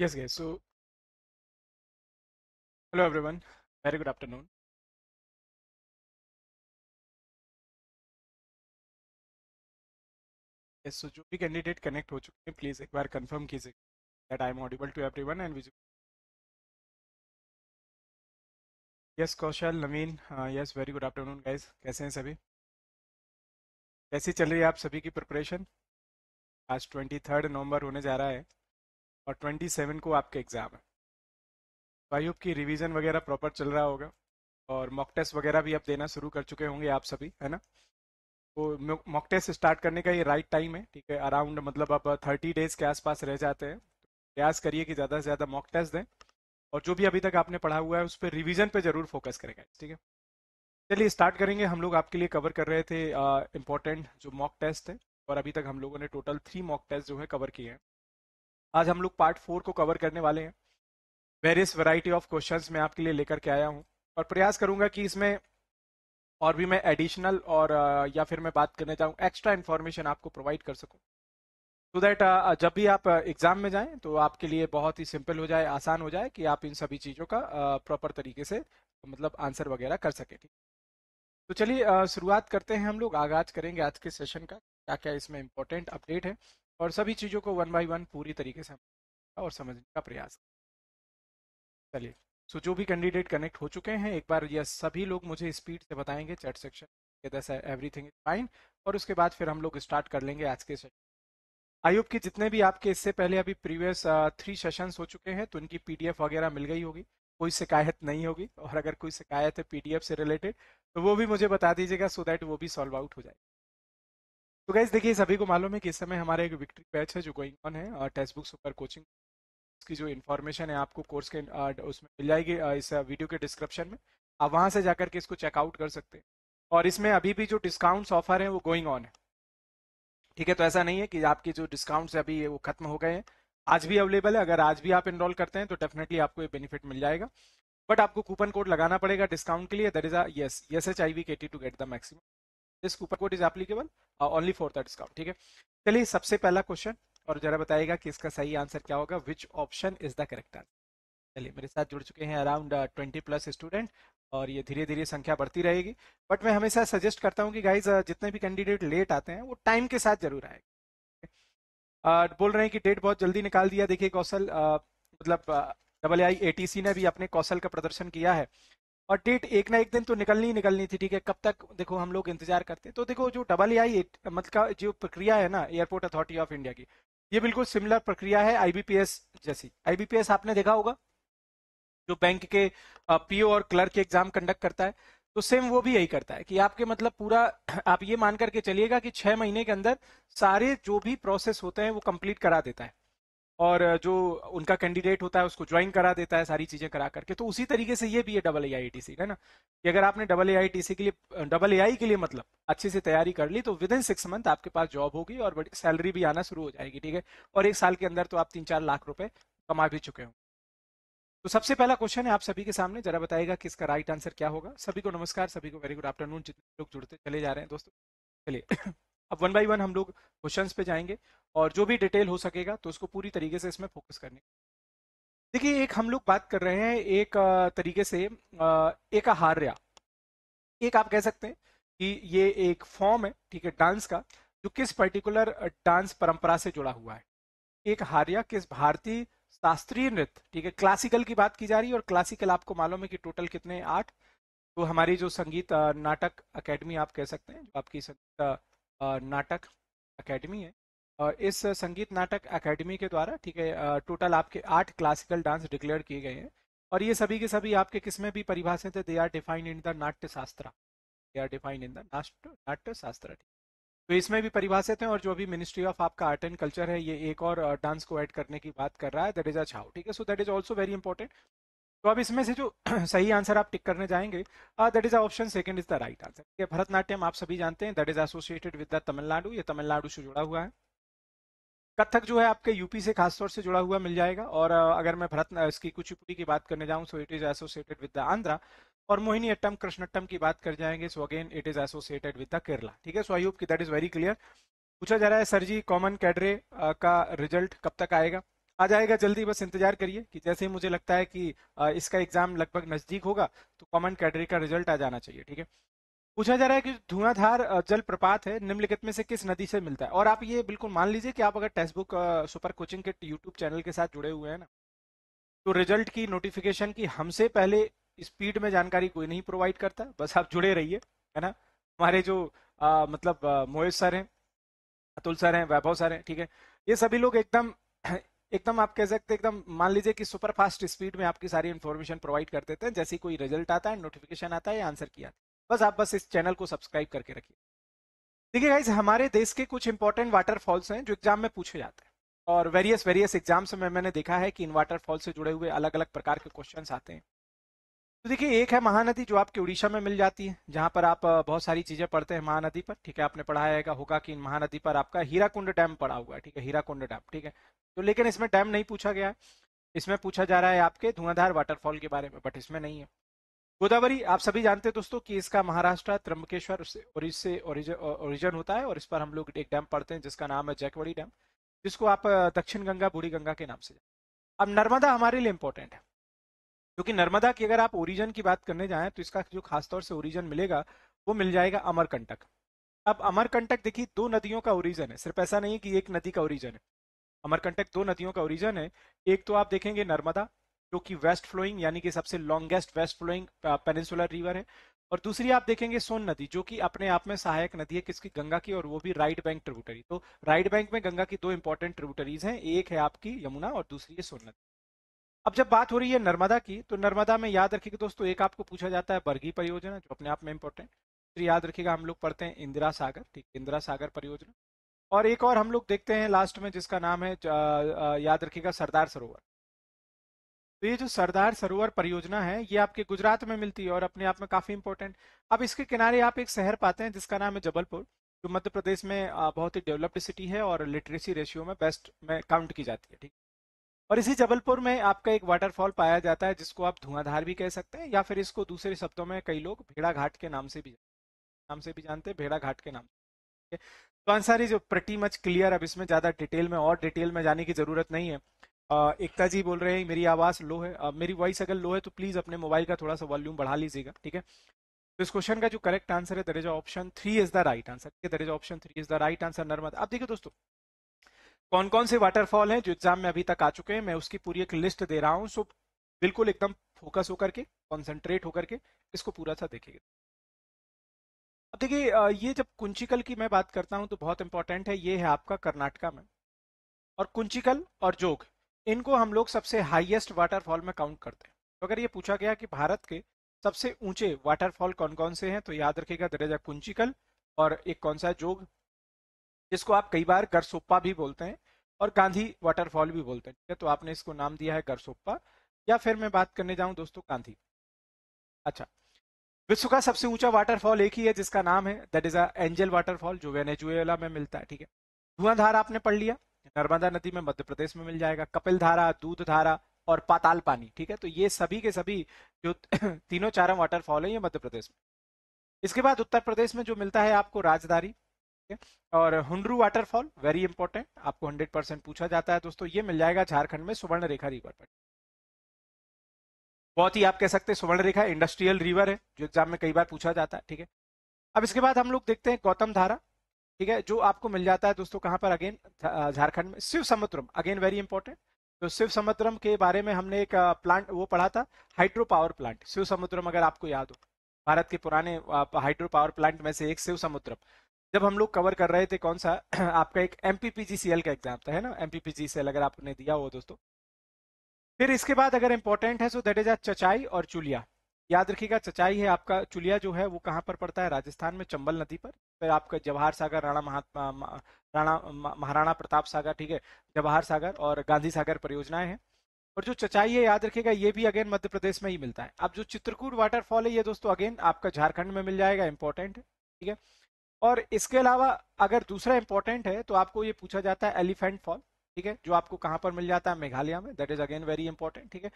Yes, guys. So, hello everyone. Very good afternoon. Yes, so जो भी candidate connect हो चुके हैं प्लीज़ एक बार कंफर्म कीजिए that I am audible to everyone and visual yes Kaushal Naveen yes very good afternoon guys कैसे हैं सभी कैसी चल रही है आप सभी की प्रिपरेशन आज ट्वेंटी थर्ड नवंबर होने जा रहा है और 27 को आपके एग्ज़ाम है तो आई होप की रिविज़न वगैरह प्रॉपर चल रहा होगा और मॉक टेस्ट वगैरह भी आप देना शुरू कर चुके होंगे आप सभी है ना तो मॉक टेस्ट स्टार्ट करने का ये राइट टाइम है ठीक है अराउंड मतलब आप थर्टी डेज के आसपास रह जाते हैं प्रयास करिए कि ज़्यादा से ज़्यादा मॉक टेस्ट दें और जो भी अभी तक आपने पढ़ा हुआ है उस पर रिविजन पर जरूर फोकस करेगा ठीक है चलिए स्टार्ट करेंगे हम लोग आपके लिए कवर कर रहे थे इम्पोर्टेंट जो मॉक टेस्ट है और अभी तक हम लोगों ने टोटल थ्री मॉक टेस्ट जो है कवर किए हैं आज हम लोग पार्ट फोर को कवर करने वाले हैं वेरियस वैरायटी ऑफ क्वेश्चंस मैं आपके लिए लेकर के आया हूँ और प्रयास करूंगा कि इसमें और भी मैं एडिशनल और uh, या फिर मैं बात करने चाहूँ एक्स्ट्रा इन्फॉर्मेशन आपको प्रोवाइड कर सकूँ सो दैट जब भी आप एग्जाम uh, में जाएं तो आपके लिए बहुत ही सिंपल हो जाए आसान हो जाए कि आप इन सभी चीज़ों का प्रॉपर uh, तरीके से मतलब आंसर वगैरह कर सकें ठीक तो चलिए शुरुआत करते हैं हम लोग आगाज करेंगे आज के सेशन का क्या क्या इसमें इम्पोर्टेंट अपडेट है और सभी चीज़ों को वन बाय वन पूरी तरीके से और समझने का प्रयास चलिए सो जो भी कैंडिडेट कनेक्ट हो चुके हैं एक बार यह सभी लोग मुझे स्पीड से बताएंगे chat section everything is fine और उसके बाद फिर हम लोग स्टार्ट कर लेंगे आज के सेशन आयुब के जितने भी आपके इससे पहले अभी प्रीवियस थ्री सेशन हो चुके हैं तो इनकी पीडीएफ वगैरह मिल गई होगी कोई शिकायत नहीं होगी और अगर कोई शिकायत है पीडीएफ से रिलेटेड तो वो भी मुझे बता दीजिएगा सो so दैट वो भी सॉल्व आउट हो जाएगा तो गैस देखिए सभी को मालूम है कि इस समय हमारा एक विक्ट्री बैच है जो गोइंग ऑन है टेक्स्ट बुक सुपर कोचिंग उसकी जो इन्फॉर्मेशन है आपको कोर्स के उसमें मिल जाएगी इस वीडियो के डिस्क्रिप्शन में आप वहाँ से जाकर के इसको चेकआउट कर सकते हैं और इसमें अभी भी जो डिस्काउंट्स ऑफर हैं वो गोइंग ऑन है ठीक है तो ऐसा नहीं है कि आपके जो डिस्काउंट्स अभी वो खत्म हो गए हैं आज भी अवेलेबल है अगर आज भी आप इनरोल करते हैं तो डेफिनेटली आपको ये बेनिफिट मिल जाएगा बट आपको कूपन कोड लगाना पड़ेगा डिस्काउंट के लिए that is as yes H I V K T to get the maximum this coupon code is applicable only for the discount ठीक है चलिए सबसे पहला क्वेश्चन और जरा बताइएगा कि इसका सही आंसर क्या होगा which option is the correct answer चलिए मेरे साथ जुड़ चुके हैं अराउंड ट्वेंटी प्लस स्टूडेंट और ये धीरे धीरे संख्या बढ़ती रहेगी बट मैं हमेशा सजेस्ट करता हूँ कि गाइज uh, जितने भी कैंडिडेट लेट आते हैं वो टाइम के साथ जरूर आएगा uh, बोल रहे हैं कि डेट बहुत जल्दी निकाल दिया देखिए कौशल uh, मतलब डबल आई ए ने भी अपने कौशल का प्रदर्शन किया है और डेट एक ना एक दिन तो निकलनी ही निकलनी थी ठीक है कब तक देखो हम लोग इंतजार करते तो देखो जो डबल आई मतलब जो प्रक्रिया है ना एयरपोर्ट अथॉरिटी ऑफ इंडिया की ये बिल्कुल सिमिलर प्रक्रिया है आईबीपीएस जैसी आईबीपीएस आपने देखा होगा जो बैंक के पीओ और क्लर्क के एग्जाम कंडक्ट करता है तो सेम वो भी यही करता है कि आपके मतलब पूरा आप ये मान करके चलिएगा कि छह महीने के अंदर सारे जो भी प्रोसेस होते हैं वो कंप्लीट करा देता है और जो उनका कैंडिडेट होता है उसको ज्वाइन करा देता है सारी चीजें करा करके तो उसी तरीके से ये भी है double A I T C है ना कि अगर आपने double A I T C के लिए डबल ए आई के लिए मतलब अच्छे से तैयारी कर ली तो विद इन सिक्स मंथ आपके पास जॉब होगी और बड़ी सैलरी भी आना शुरू हो जाएगी ठीक है और एक साल के अंदर तो आप तीन चार लाख रुपए कमा भी चुके होंगे तो सबसे पहला क्वेश्चन है आप सभी के सामने जरा बताएगा कि इसका राइट आंसर क्या होगा सभी को नमस्कार सभी को वेरी गुड आफ्टरनून जितने लोग जुड़ते चले जा रहे हैं दोस्तों चलिए अब वन बाई वन हम लोग क्वेश्चन पे जाएंगे और जो भी डिटेल हो सकेगा तो उसको पूरी तरीके से इसमें फोकस करने देखिए एक हम लोग बात कर रहे हैं एक तरीके से एक हार्या एक आप कह सकते हैं कि ये एक फॉर्म है ठीक है डांस का जो किस पर्टिकुलर डांस परंपरा से जुड़ा हुआ है एक हार्या किस भारतीय शास्त्रीय नृत्य ठीक है क्लासिकल की बात की जा रही है और क्लासिकल आपको मालूम है कि टोटल कितने आठ तो हमारी जो संगीत नाटक अकेडमी आप कह सकते हैं जो आपकी संगीत नाटक अकेडमी है और इस संगीत नाटक अकेडमी के द्वारा ठीक है टोटल आपके आठ क्लासिकल डांस डिक्लेयर किए गए हैं और ये सभी के सभी आपके किसमें भी परिभाषित है they are defined in the Natyashastra they are defined in the नाट नाट्य शास्त्र तो इसमें भी परिभाषित है और जो भी मिनिस्ट्री ऑफ आपका आर्ट एंड कल्चर है ये एक और डांस को ऐड करने की बात कर रहा है दैट इज अ छाउ ठीक है so that is also very important तो अब इसमें से जो सही आंसर आप टिक करने जाएंगे that is option second is the right answer ठीक है भरतनाट्यम आप सभी जानते हैं that is associated with the Tamil Nadu ये तमिलनाडु से जुड़ा हुआ है कथक जो है आपके यूपी से खासतौर से जुड़ा हुआ मिल जाएगा और अगर मैं भरत इसकी कुचिपुड़ी की बात करने जाऊँ so it is associated with the Andhra और मोहिनी अट्टम कृष्णअट्टम की बात कर जाएंगे so again it is associated with the Kerala ठीक है सो आई होप की दैट इज वेरी क्लियर पूछा जा रहा है सर जी कॉमन कैडरे का रिजल्ट कब तक आएगा आ जाएगा जल्दी बस इंतजार करिए कि जैसे ही मुझे लगता है कि इसका एग्जाम लगभग नजदीक होगा तो कॉमन कैटेगरी का रिजल्ट आ जाना चाहिए ठीक है पूछा जा रहा है कि धुआंधार जलप्रपात है निम्नलिखित में से किस नदी से मिलता है और आप ये बिल्कुल मान लीजिए कि आप अगर टेक्स्ट बुक सुपर कोचिंग के यूट्यूब चैनल के साथ जुड़े हुए हैं ना तो रिजल्ट की नोटिफिकेशन की हमसे पहले स्पीड में जानकारी कोई नहीं प्रोवाइड करता बस आप जुड़े रहिए है ना हमारे जो आ, मतलब मोहित सर हैं अतुल सर हैं वैभव सर हैं ठीक है ये सभी लोग एकदम एकदम आप कह सकते एकदम मान लीजिए कि सुपर फास्ट स्पीड में आपकी सारी इन्फॉर्मेशन प्रोवाइड कर देते हैं जैसे कोई रिजल्ट आता है नोटिफिकेशन आता है या आंसर किया बस आप बस इस चैनल को सब्सक्राइब करके रखिए देखिए गाइज हमारे देश के कुछ इंपॉर्टेंट वाटरफॉल्स हैं जो एग्जाम में पूछे जाते हैं और वेरियस वेरियस एग्जाम्स में मैंने देखा है कि इन वाटरफॉल से जुड़े हुए अलग अलग प्रकार के क्वेश्चन आते हैं तो देखिए एक है महानदी जो आपके उड़ीसा में मिल जाती है जहां पर आप बहुत सारी चीजें पढ़ते हैं महानदी पर ठीक है आपने पढ़ाया होगा कि महानदी पर आपका हीराकुंड डैम पड़ा हुआ है ठीक है हीराकुंड डैम ठीक है तो लेकिन इसमें डैम नहीं पूछा गया है इसमें पूछा जा रहा है आपके धुआंधार वाटरफॉल के बारे में बट इसमें नहीं है गोदावरी आप सभी जानते हैं दोस्तों कि इसका महाराष्ट्र त्रंबकेश्वर से ओरिजिन होता है और इस पर हम लोग एक डैम पढ़ते हैं जिसका नाम है जैकवड़ी डैम जिसको आप दक्षिण गंगा बूढ़ी गंगा के नाम से अब नर्मदा हमारे लिए इम्पोर्टेंट है क्योंकि नर्मदा की अगर आप ओरिजन की बात करने जाएं तो इसका जो खासतौर से ओरिजन मिलेगा वो मिल जाएगा अमरकंटक अब अमरकंटक देखिए दो नदियों का ओरिजन है सिर्फ ऐसा नहीं है कि एक नदी का ओरिजन है अमरकंटक दो नदियों का ओरिजन है एक तो आप देखेंगे नर्मदा जो कि वेस्ट फ्लोइंग यानी कि सबसे longest west flowing peninsular river है और दूसरी आप देखेंगे सोन नदी जो कि अपने आप में सहायक नदी है किसकी गंगा की और वो भी राइट बैंक ट्रिब्यूटरी तो राइट बैंक में गंगा की दो इंपॉर्टेंट ट्रिब्यूटरीज हैं एक है आपकी यमुना और दूसरी है सोन नदी अब जब बात हो रही है नर्मदा की तो नर्मदा में याद रखिएगा दोस्तों एक आपको पूछा जाता है बर्गी परियोजना जो अपने आप में इंपॉर्टेंट याद रखिएगा हम लोग पढ़ते हैं इंदिरा सागर ठीक इंदिरा सागर परियोजना और एक और हम लोग देखते हैं लास्ट में जिसका नाम है याद रखिएगा सरदार सरोवर तो ये जो सरदार सरोवर परियोजना है ये आपके गुजरात में मिलती है और अपने आप में काफी इंपॉर्टेंट अब इसके किनारे आप एक शहर पाते हैं जिसका नाम है जबलपुर जो मध्य प्रदेश में बहुत ही डेवलप्ड सिटी है और लिटरेसी रेशियो में बेस्ट में काउंट की जाती है ठीक और इसी जबलपुर में आपका एक वाटरफॉल पाया जाता है जिसको आप धुआंधार भी कह सकते हैं या फिर इसको दूसरे शब्दों में कई लोग भेड़ा घाट के नाम से भी नाम से भी जानते हैं भेड़ा घाट के नाम तो answer is pretty much clear अब इसमें ज़्यादा डिटेल में और डिटेल में जाने की ज़रूरत नहीं है एकता जी बोल रहे हैं मेरी आवाज़ लो है मेरी वॉइस अगर लो है तो प्लीज़ अपने मोबाइल का थोड़ा सा वॉल्यूम बढ़ा लीजिएगा ठीक है तो इस क्वेश्चन का जो करेक्ट आंसर है there is option three is the right answer there is option three is the right answer Narmada आप देखिए दोस्तों कौन कौन से वाटरफॉल हैं जो एग्जाम में अभी तक आ चुके हैं मैं उसकी पूरी एक लिस्ट दे रहा हूँ सो बिल्कुल एकदम फोकस होकर के कॉन्सेंट्रेट होकर के इसको पूरा सा देखेगा देखिए ये जब कुंचिकल की मैं बात करता हूँ तो बहुत इंपॉर्टेंट है ये है आपका कर्नाटका में और कुंचिकल और जोग इनको हम लोग सबसे हाईएस्ट वाटरफॉल में काउंट करते हैं तो अगर ये पूछा गया कि भारत के सबसे ऊंचे वाटरफॉल कौन कौन से हैं तो याद रखिएगा दरेजा कुंचिकल और एक कौन सा जोग जिसको आप कई बार गरसोप्पा भी बोलते हैं और गांधी वाटरफॉल भी बोलते हैं ठीक है तो आपने इसको नाम दिया है गरसोप्पा या फिर मैं बात करने जाऊं दोस्तों गांधी अच्छा विश्व का सबसे ऊंचा वाटरफॉल एक ही है जिसका नाम है that is a Angel waterfall जो वेनेजुएला में मिलता है ठीक है धुआंधार आपने पढ़ लिया नर्मदा नदी में मध्य प्रदेश में मिल जाएगा कपिल धारा दूध धारा और पाताल पानी ठीक है तो ये सभी के सभी जो तीनों चारों वाटरफॉल है ये मध्य प्रदेश में इसके बाद उत्तर प्रदेश में जो मिलता है आपको राजधारी और हुंडरू वाटरफॉल वेरी इंपॉर्टेंट आपको 100 परसेंट पूछा जाता है दोस्तों ये मिल जाएगा झारखंड में सुवर्ण रेखा रिवर पर बहुत ही आप कह सकते हैं सुवर्ण रेखा इंडस्ट्रियल रिवर है जो एग्जाम में कई बार पूछा जाता है ठीक है अब इसके बाद हम लोग देखते हैं गौतम धारा ठीक है जो आपको मिल जाता है दोस्तों कहाँ पर अगेन झारखंड में Shivasamudram again very important तो शिव समुद्रम के बारे में हमने एक प्लांट वो पढ़ा था hydro power plant Shivasamudram अगर आपको याद हो भारत के पुराने हाइड्रो पावर प्लांट में से एक शिव समुद्रम जब हम लोग कवर कर रहे थे कौन सा आपका एक एम का एग्जाम था है ना एम पी अगर आपने दिया हो दोस्तों फिर इसके बाद अगर इंपॉर्टेंट है सो दैट इज आ चचाई और चुलिया याद रखिएगा चचाई है आपका चुलिया जो है वो कहाँ पर पड़ता है राजस्थान में चंबल नदी पर फिर आपका जवाहर सागर राणा महात्मा राणा महाराणा प्रताप सागर ठीक है जवाहर सागर और गांधी सागर परियोजनाएं हैं और जो चचाई है याद रखिएगा ये भी अगेन मध्य प्रदेश में ही मिलता है अब जो चित्रकूट वाटरफॉल है ये दोस्तों अगेन आपका झारखंड में मिल जाएगा इंपॉर्टेंट ठीक है और इसके अलावा अगर दूसरा इंपॉर्टेंट है तो आपको ये पूछा जाता है एलिफेंट फॉल ठीक है जो आपको कहां पर मिल जाता है मेघालय में that is again very important ठीक है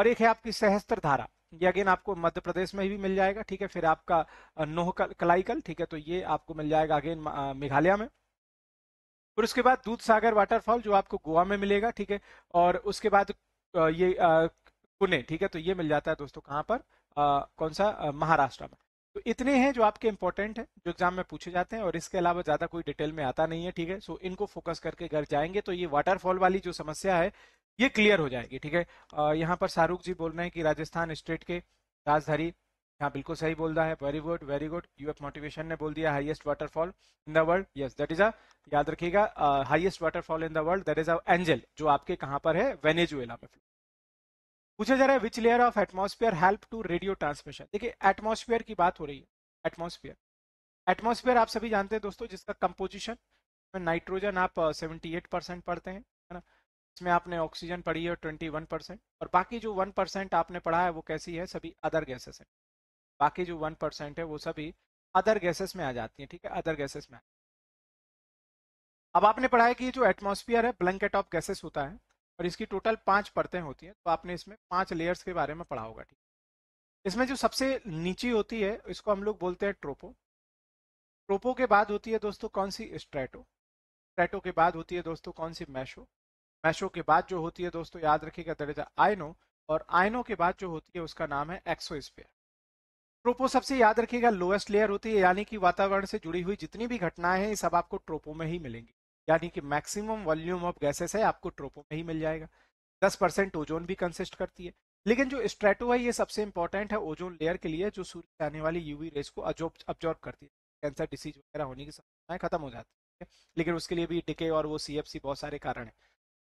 और एक है आपकी सहस्त्र धारा ये अगेन आपको मध्य प्रदेश में भी मिल जाएगा ठीक है फिर आपका नोह कलाइकल ठीक है तो ये आपको मिल जाएगा अगेन मेघालय में और उसके बाद दूध सागर वाटरफॉल जो आपको गोवा में मिलेगा ठीक है और उसके बाद ये पुणे ठीक है तो ये मिल जाता है दोस्तों कहाँ पर आ, कौन सा महाराष्ट्र में तो इतने हैं जो आपके इंपॉर्टेंट हैं जो एग्जाम में पूछे जाते हैं और इसके अलावा ज्यादा कोई डिटेल में आता नहीं है ठीक है सो इनको फोकस करके घर जाएंगे तो ये वाटरफॉल वाली जो समस्या है ये क्लियर हो जाएगी ठीक है यहाँ पर शाहरुख जी बोल रहे हैं कि राजस्थान स्टेट के राजधानी हाँ बिल्कुल सही बोल रहा है very good very good U F motivation ने बोल दिया highest waterfall in the world yes that is a याद रखिएगा highest waterfall in the world that is a Angel जो आपके कहाँ पर है वेनेजुएला में पूछा जा रहा है which layer of atmosphere help to radio transmission देखिए एटमोसफियर की बात हो रही है एटमोसफियर एटमोसफियर आप सभी जानते हैं दोस्तों जिसका कंपोजिशन में नाइट्रोजन आप 78 परसेंट पढ़ते हैं है ना इसमें आपने ऑक्सीजन पढ़ी है 21 परसेंट और बाकी जो 1 परसेंट आपने पढ़ा है वो कैसी है सभी अदर गैसेस हैं बाकी जो 1 परसेंट है वो सभी अदर गैसेस में आ जाती है ठीक है अदर गैसेस में अब आपने पढ़ा है कि जो एटमोसफियर है ब्लैंकेट ऑफ गैसेस होता है और इसकी टोटल पांच परतें होती हैं तो आपने इसमें पांच लेयर्स के बारे में पढ़ा होगा ठीक इसमें जो सबसे नीची होती है इसको हम लोग बोलते हैं ट्रोपो ट्रोपो के बाद होती है दोस्तों कौन सी स्ट्रेटो स्ट्रेटो के बाद होती है दोस्तों कौन सी मैशो मैशो के बाद जो होती है दोस्तों याद रखिएगा दर्जा आयनो और आयनो के बाद जो होती है उसका नाम है एक्सोस्फेयर ट्रोपो सबसे याद रखिएगा लोएस्ट लेयर होती है यानी कि वातावरण से जुड़ी हुई जितनी भी घटनाएं हैं सब आपको ट्रोपो में ही मिलेंगी यानी कि मैक्सिमम वॉल्यूम ऑफ गैसेस है आपको ट्रोपो में ही मिल जाएगा दस परसेंट ओजोन भी कंसिस्ट करती है लेकिन जो स्ट्रेटो है ये सबसे इंपॉर्टेंट है ओजोन लेयर के लिए जो सूर्य से आने वाली यूवी रेस को अब्जॉर्ब करती है कैंसर डिसीज वगैरह होने की संभावनाएं खत्म हो जाती है लेकिन उसके लिए भी डिके और वो सी बहुत सारे कारण है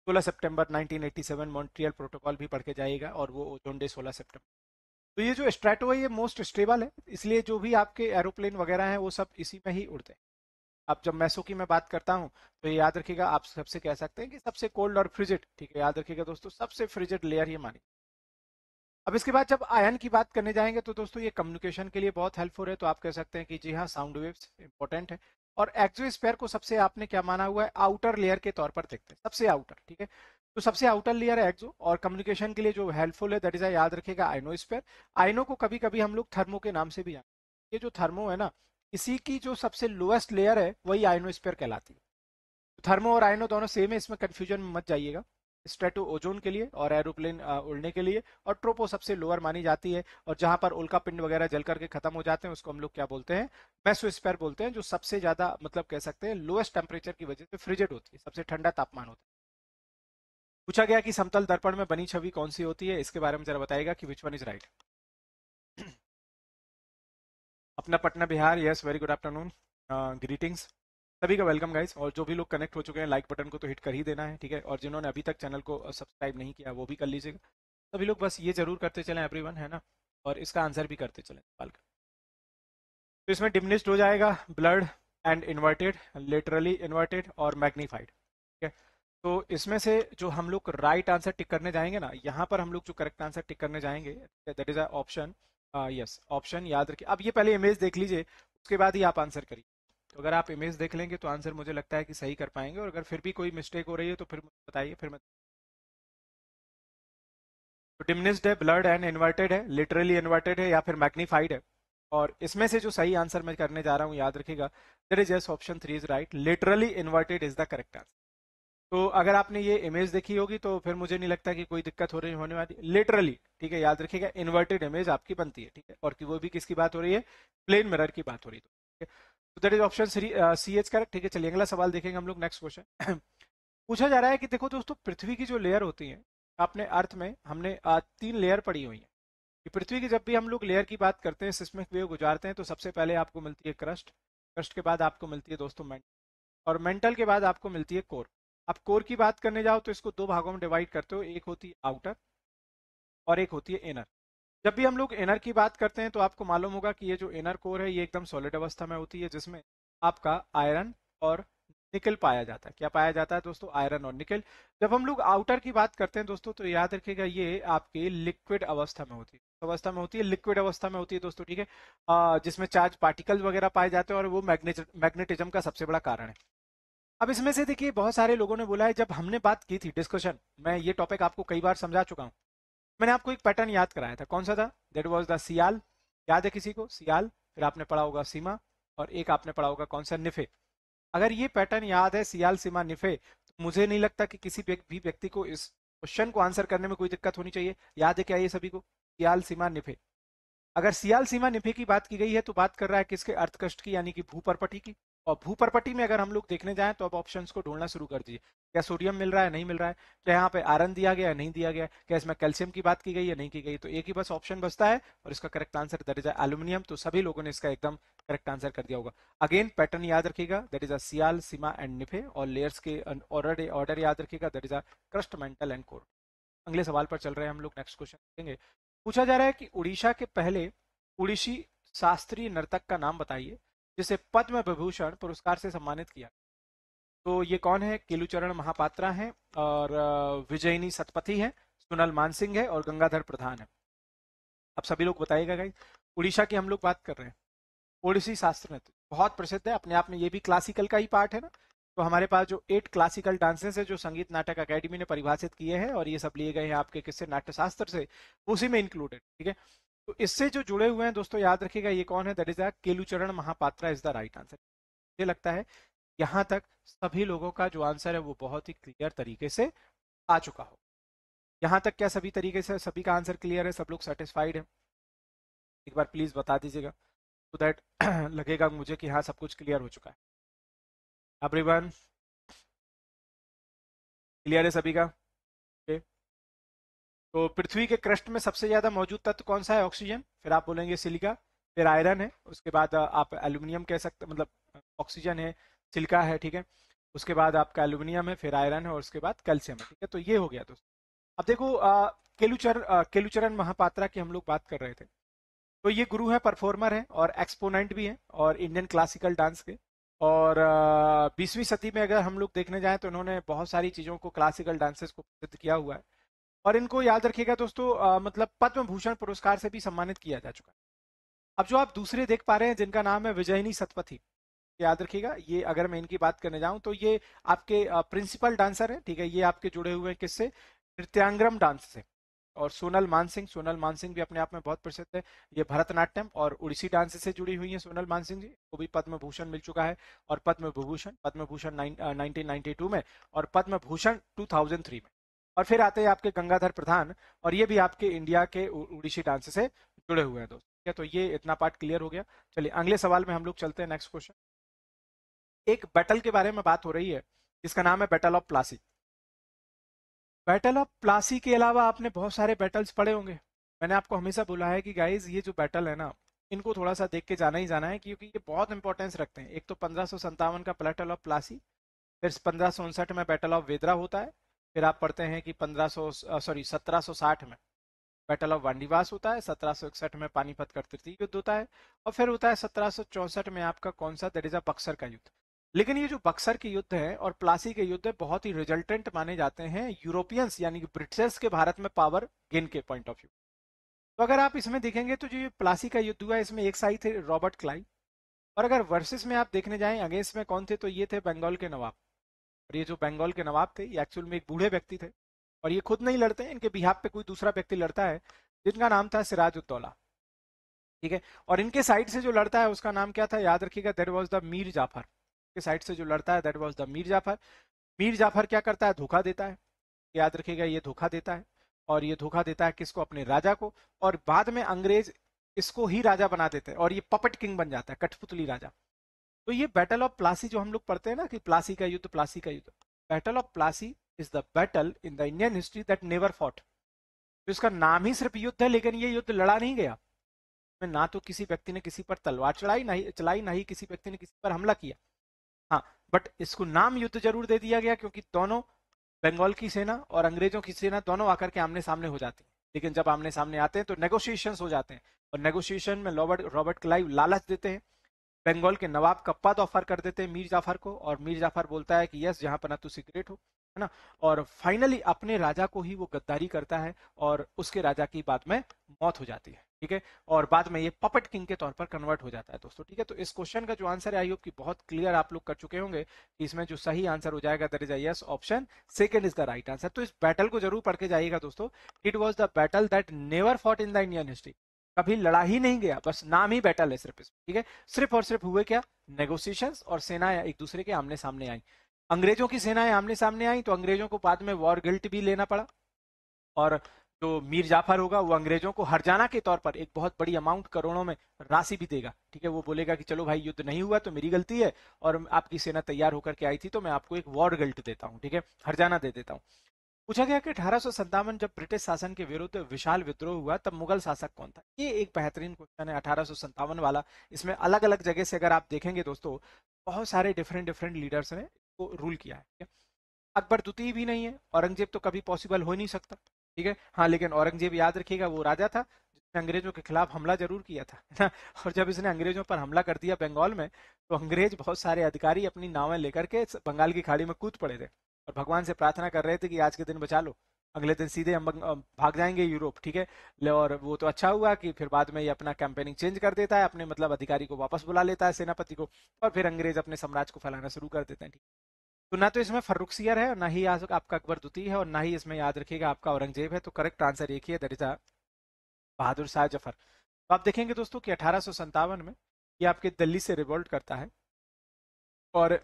सोलह सेप्टेम्बर नाइनटीन मॉन्ट्रियल प्रोटोकॉल भी पढ़ के जाएगा और वो ओजोन डे सोलह सेप्टेम्बर तो ये जो स्ट्रेटो है ये मोस्ट स्टेबल है इसलिए जो भी आपके एरोप्लेन वगैरह हैं वो सब इसी में ही उड़ते हैं अब जब मैसो की मैं बात करता हूँ तो ये याद रखिएगा आप सबसे कह सकते हैं कि सबसे कोल्ड और फ्रिजिड ठीक है याद रखिएगा दोस्तों सबसे फ्रिजिड लेयर ये मानी अब इसके बाद जब आयन की बात करने जाएंगे तो दोस्तों ये कम्युनिकेशन के लिए बहुत हेल्पफुल है तो आप कह सकते हैं कि जी हाँ साउंड वेव्स इंपॉर्टेंट है और एक्सोस्फेयर को सबसे आपने क्या माना हुआ है आउटर लेयर के तौर पर देखते हैं सबसे आउटर ठीक है तो सबसे आउटर लेयर है एक्जो और कम्युनिकेशन के लिए जो हेल्पफुल है दैट इज याद आइनो स्पेयर आइनो को कभी कभी हम लोग थर्मो के नाम से भी जानते हैं ये जो थर्मो है ना इसी की जो सबसे लोएस्ट लेयर है वही स्पेयर कहलाती है थर्मो तो और आयनो दोनों सेम है इसमें कन्फ्यूजन मत जाइएगा स्ट्रेटो ओजोन के लिए और एरोप्लेन उड़ने के लिए और ट्रोपो सबसे लोअर मानी जाती है और जहां पर उल्का पिंड वगैरह जल करके खत्म हो जाते हैं उसको हम लोग क्या बोलते हैं मेसोस्पेयर बोलते हैं जो सबसे ज्यादा मतलब कह सकते हैं लोएस्ट टेम्परेचर की वजह से फ्रिजेड होती है सबसे ठंडा तापमान होता है पूछा गया कि समतल दर्पण में बनी छवि कौन सी होती है इसके बारे में जरा बताएगा कि विच वन इज राइट अपना Patna Bihar yes very good afternoon greetings सभी का वेलकम गाइस और जो भी लोग कनेक्ट हो चुके हैं लाइक बटन को तो हिट कर ही देना है ठीक है और जिन्होंने अभी तक चैनल को सब्सक्राइब uh, नहीं किया वो भी कर लीजिएगा सभी लोग बस ये जरूर करते चलें एवरी है ना और इसका आंसर भी करते चलें सवाल का तो इसमें डिमनिस्ड हो जाएगा blurred and inverted laterally inverted और मैग्नीफाइड ठीक है तो इसमें से जो हम लोग राइट आंसर टिक करने जाएंगे ना यहाँ पर हम लोग जो करेक्ट आंसर टिक करने जाएंगे that is a option yes option याद रखिए अब ये पहले इमेज देख लीजिए उसके बाद ही आप आंसर करिए तो अगर आप इमेज देख लेंगे तो आंसर मुझे लगता है कि सही कर पाएंगे और अगर फिर भी कोई मिस्टेक हो रही है तो फिर मुझे बताइए फिर मैं तो डिमनिस्ड है ब्लर्ड एंड इन्वर्टेड है लिटरली इन्वर्टेड है या फिर मैग्नीफाइड है और इसमें से जो सही आंसर मैं करने जा रहा हूँ याद रखिएगा there is yes option three is right literally inverted is the correct answer तो अगर आपने ये इमेज देखी होगी तो फिर मुझे नहीं लगता कि कोई दिक्कत हो रही होने वाली लिटरली ठीक है याद रखिएगा इन्वर्टेड इमेज आपकी बनती है ठीक है और कि वो भी किसकी बात हो रही है प्लेन मिरर की बात हो रही है ठीक है that is option C H correct ठीक है चलिए अगला सवाल देखेंगे हम लोग नेक्स्ट क्वेश्चन पूछा जा रहा है कि देखो दोस्तों पृथ्वी की जो लेयर होती है आपने अर्थ में हमने आज uh, तीन लेयर पड़ी हुई है पृथ्वी की जब भी हम लोग लेयर की बात करते हैं सिस्मिक वेव गुजारते हैं तो सबसे पहले आपको मिलती है क्रस्ट क्रस्ट के बाद आपको मिलती है दोस्तों मेंटल और मेंटल के बाद आपको मिलती है कोर अब कोर की बात करने जाओ तो इसको दो भागों में डिवाइड करते हो एक होती है आउटर और एक होती है इनर जब भी हम लोग इनर की बात करते हैं तो आपको मालूम होगा कि ये जो इनर कोर है ये एकदम सॉलिड अवस्था में होती है जिसमें आपका आयरन और निकल पाया जाता है क्या पाया जाता है दोस्तों आयरन और निकल जब हम लोग आउटर की बात करते हैं दोस्तों तो याद रखिएगा ये आपके लिक्विड अवस्था में होती है अवस्था में होती है लिक्विड अवस्था में होती है दोस्तों ठीक है जिसमें चार्ज पार्टिकल वगैरह पाए जाते हैं और वो मैग्नेटिज्म का सबसे बड़ा कारण है अब इसमें से देखिए बहुत सारे लोगों ने बोला है जब हमने बात की थी डिस्कशन मैं ये टॉपिक आपको कई बार समझा चुका हूँ मैंने आपको एक पैटर्न याद कराया था कौन सा था देट वॉज द सियाल याद है किसी को सियाल फिर आपने पढ़ा होगा सीमा और एक आपने पढ़ा होगा कौन सा निफे अगर ये पैटर्न याद है सियाल सीमा निफे तो मुझे नहीं लगता कि किसी भी व्यक्ति को इस क्वेश्चन को आंसर करने में कोई दिक्कत होनी चाहिए याद है क्या ये सभी को सियाल सीमा निफे अगर सियाल सीमा निफे की बात की गई है तो बात कर रहा है किसके अर्थकष्ट की यानी कि भूपरपटी की और भूपरपटी में अगर हम लोग देखने जाएं तो अब ऑप्शन को ढूंढना शुरू कर दीजिए क्या सोडियम मिल रहा है नहीं मिल रहा है क्या यहाँ पे आयरन दिया गया है नहीं दिया गया क्या इसमें कैल्शियम की बात की गई है नहीं की गई तो एक ही बस ऑप्शन बचता है और इसका correct answer that is aluminium तो सभी लोगों ने इसका एकदम करेक्ट आंसर कर दिया होगा अगेन पैटर्न याद रखेगा that is al sima and nife और लेयर्स के ऑर्डर याद रखेगा that is crust mantle and core अगले सवाल पर चल रहे हैं हम लोग नेक्स्ट क्वेश्चन देखेंगे पूछा जा रहा है कि उड़ीसा के पहले उड़ीसी शास्त्रीय नर्तक का नाम बताइए जिसे पद्म विभूषण पुरस्कार से सम्मानित किया तो ये कौन है केलुचरण महापात्रा है और विजयनी सतपथी है सुनल मानसिंह है और गंगाधर प्रधान है अब सभी लोग बताइएगा गाइज उड़ीसा की हम लोग बात कर रहे हैं ओडिसी शास्त्र नृत्य तो बहुत प्रसिद्ध है अपने आप में ये भी क्लासिकल का ही पार्ट है ना तो हमारे पास जो एट क्लासिकल डांसेस है जो संगीत नाटक अकेडमी ने परिभाषित किए हैं और ये सब लिए गए हैं आपके किससे नाट्य शास्त्र से उसी में इंक्लूडेड ठीक है तो इससे जो जुड़े हुए हैं दोस्तों याद रखिएगा ये कौन है that is the Kelucharan Mahapatra is the right answer मुझे लगता है यहाँ तक सभी लोगों का जो आंसर है वो बहुत ही क्लियर तरीके से आ चुका हो यहाँ तक क्या सभी तरीके से सभी का आंसर क्लियर है सब लोग सेटिस्फाइड है एक बार प्लीज बता दीजिएगा सो तो दैट लगेगा मुझे कि हाँ सब कुछ क्लियर हो चुका है एवरीवन क्लियर है सभी का तो पृथ्वी के क्रस्ट में सबसे ज्यादा मौजूद तत्व कौन सा है ऑक्सीजन फिर आप बोलेंगे सिलिका फिर आयरन है उसके बाद आप एल्यूमिनियम कह सकते मतलब ऑक्सीजन है सिलिका है ठीक है उसके बाद आपका एल्यूमिनियम है फिर आयरन है और उसके बाद कैल्शियम है ठीक है तो ये हो गया दोस्तों अब देखो केलुचर केलुचरण महापात्रा की हम लोग बात कर रहे थे तो ये गुरु है परफॉर्मर है और एक्सपोनेंट भी है और इंडियन क्लासिकल डांस के और बीसवीं सदी में अगर हम लोग देखने जाएं तो उन्होंने बहुत सारी चीज़ों को क्लासिकल डांसेस को प्रसिद्ध किया हुआ है और इनको याद रखिएगा दोस्तों आ, मतलब पद्म भूषण पुरस्कार से भी सम्मानित किया जा चुका है अब जो आप दूसरे देख पा रहे हैं जिनका नाम है विजयनी सतपथी याद रखिएगा ये अगर मैं इनकी बात करने जाऊं तो ये आपके प्रिंसिपल डांसर है ठीक है ये आपके जुड़े हुए हैं किससे नृत्यांग्रम डांस से और सोनल मानसिंह सोनल मानसिंह भी अपने आप में बहुत प्रसिद्ध है ये भरतनाट्यम और उड़ीसी डांस से जुड़ी हुई है सोनल मानसिंह जी को भी पद्म भूषण मिल चुका है और पद्म भूषण पद्म भूषण नाइनटीन में और पद्म भूषण टू में और फिर आते हैं आपके गंगाधर प्रधान और ये भी आपके इंडिया के उड़ीसी डांस से जुड़े हुए हैं दोस्त ठीक है तो ये इतना पार्ट क्लियर हो गया चलिए अगले सवाल में हम लोग चलते हैं नेक्स्ट क्वेश्चन एक बैटल के बारे में बात हो रही है जिसका नाम है battle of Plassey battle of Plassey के अलावा आपने बहुत सारे बैटल्स पढ़े होंगे मैंने आपको हमेशा बोला है कि गाइज ये जो बैटल है ना इनको थोड़ा सा देख के जाना ही जाना है क्योंकि ये बहुत इंपॉर्टेंस रखते हैं एक तो पंद्रह का बैटल ऑफ प्लासी फिर पंद्रह में बैटल ऑफ वेदरा होता है फिर आप पढ़ते हैं कि 1500 सॉरी 1760 में बैटल ऑफ वांडीवास होता है 1761 में पानीपत का तृतीय युद्ध होता है और फिर होता है 1764 में आपका कौन सा दैट इज अ बक्सर का युद्ध लेकिन ये जो बक्सर के युद्ध है और प्लासी के युद्ध बहुत ही रिजल्टेंट माने जाते हैं यूरोपियंस यानी कि ब्रिटिशर्स के भारत में पावर गेन के पॉइंट ऑफ व्यू तो अगर आप इसमें देखेंगे तो जो ये प्लासी का युद्ध हुआ है इसमें एक साई थे रॉबर्ट क्लाई और अगर वर्सेस में आप देखने जाएं अगेंस्ट में कौन थे तो ये थे बंगाल के नवाब और ये जो बंगाल के नवाब थे ये एक्चुअल में एक बूढ़े व्यक्ति थे और ये खुद नहीं लड़ते इनके बिहाब पे कोई दूसरा व्यक्ति लड़ता है जिनका नाम था सिराज उद्दौला ठीक है और इनके साइड से जो लड़ता है उसका नाम क्या था याद रखिएगा that was the Mir Jafar के साइड से जो लड़ता है that was the Mir Jafar Mir Jafar क्या करता है धोखा देता है याद रखिएगा ये धोखा देता है और ये धोखा देता है किसको अपने राजा को और बाद में अंग्रेज इसको ही राजा बना देते हैं और ये पपट किंग बन जाता है कठपुतली राजा तो ये बैटल ऑफ प्लासी जो हम लोग पढ़ते हैं ना कि प्लासी का युद्ध प्लासी का युद्ध battle of Plassey is the battle in the Indian history that never fought तो इसका नाम ही सिर्फ युद्ध है लेकिन ये युद्ध लड़ा नहीं गया ना तो किसी व्यक्ति ने किसी पर तलवार चढ़ाई ना ही चलाई ना ही किसी व्यक्ति ने किसी पर हमला किया हाँ बट इसको नाम युद्ध जरूर दे दिया गया क्योंकि दोनों बंगाल की सेना और अंग्रेजों की सेना दोनों आकर के आमने सामने हो जाती है लेकिन जब आमने सामने आते हैं तो नेगोशिएशन हो जाते हैं और नेगोशिएशन में रॉबर्ट रॉबर्ट क्लाइव लालच देते हैं बंगाल के नवाब का पद ऑफर कर देते हैं मीर जाफर को और मीर जाफर बोलता है कि यस जहां पर ना सिगरेट हो है ना और फाइनली अपने राजा को ही वो गद्दारी करता है और उसके राजा की बाद में मौत हो जाती है ठीक है और बाद में ये पपट किंग के तौर पर कन्वर्ट हो जाता है दोस्तों ठीक है तो इस क्वेश्चन का जो आंसर है आई होप कि बहुत क्लियर आप लोग कर चुके होंगे इसमें जो सही आंसर हो जाएगा there is as option second is the right answer तो इस बैटल को जरूर पढ़ के जाइएगा दोस्तों it was the battle that never fought in the Indian history कभी लड़ा ही नहीं गया बस नाम ही बैटल है सिर्फ इसमें ठीक है सिर्फ और सिर्फ हुए क्या नेगोशिएशंस और सेना एक दूसरे के आमने सामने आई अंग्रेजों की सेनाएं आमने सामने आई तो अंग्रेजों को बाद में वॉर गिल्ट भी लेना पड़ा और जो मीर जाफर होगा वो अंग्रेजों को हरजाना के तौर पर एक बहुत बड़ी अमाउंट करोड़ों में राशि भी देगा ठीक है वो बोलेगा कि चलो भाई युद्ध नहीं हुआ तो मेरी गलती है और आपकी सेना तैयार होकर के आई थी तो मैं आपको एक वॉर गिल्ट देता हूँ ठीक है हरजाना दे देता हूँ पूछा गया कि अठारह जब ब्रिटिश शासन के विरुद्ध विशाल विद्रोह हुआ तब मुगल शासक कौन था ये एक बेहतरीन क्वेश्चन है अठारह वाला इसमें अलग अलग जगह से अगर आप देखेंगे दोस्तों बहुत सारे डिफरेंट डिफरेंट लीडर्स ने इसको रूल किया है अकबर द्वितीय भी नहीं है औरंगजेब तो कभी पॉसिबल हो नहीं सकता ठीक है हाँ लेकिन औरंगजेब याद रखिएगा वो राजा था जिसने अंग्रेजों के खिलाफ हमला जरूर किया था ना और जब इसने अंग्रेजों पर हमला कर दिया बंगाल में तो अंग्रेज बहुत सारे अधिकारी अपनी नावें लेकर के बंगाल की खाड़ी में कूद पड़े थे और भगवान से प्रार्थना कर रहे थे कि आज के दिन बचा लो अगले दिन सीधे हम भाग जाएंगे यूरोप ठीक है और वो तो अच्छा हुआ कि फिर बाद में ये अपना कैंपेनिंग चेंज कर देता है अपने मतलब अधिकारी को वापस बुला लेता है सेनापति को और फिर अंग्रेज अपने साम्राज्य को फैलाना शुरू कर देते हैं ठीक तो ना तो इसमें फर्रुख सियर है ना ही आज आपका अकबर द्वितीय है और ना ही इसमें याद रखिएगा आपका औरंगजेब है तो करेक्ट आंसर एक ही है दट बहादुर शाह जफर तो आप देखेंगे दोस्तों कि अठारह में ये आपके दिल्ली से रिवोल्ट करता है और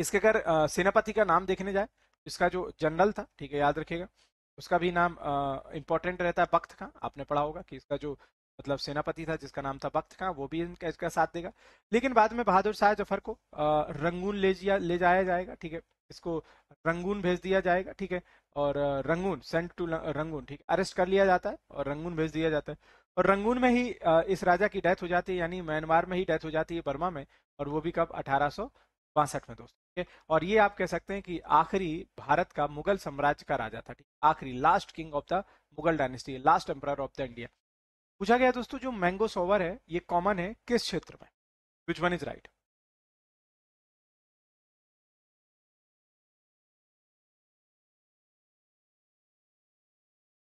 इसके अगर सेनापति का नाम देखने जाए इसका जो जनरल था ठीक है याद रखिएगा उसका भी नाम इम्पोर्टेंट रहता है बख्त का आपने पढ़ा होगा कि इसका जो मतलब सेनापति था जिसका नाम था बख्त का वो भी इनका इसका साथ देगा लेकिन बाद में बहादुर शाह जफर को रंगून ले जिया ले जाया जाएगा ठीक है इसको रंगून भेज दिया जाएगा ठीक है और रंगून सेंट टू रंगून ठीक अरेस्ट कर लिया जाता है और रंगून भेज दिया जाता है और रंगून में ही इस राजा की डेथ हो जाती है यानी म्यांमार में ही डेथ हो जाती है बर्मा में और वो भी कब अठारह बासठ में दोस्तों ठीक है और ये आप कह सकते हैं कि आखिरी भारत का मुगल साम्राज्य का राजा था ठीक आखिरी last king of the Mughal dynasty last empire of the India पूछा गया दोस्तों जो मैंगो सोवर है ये कॉमन है किस क्षेत्र में विच वन इज राइट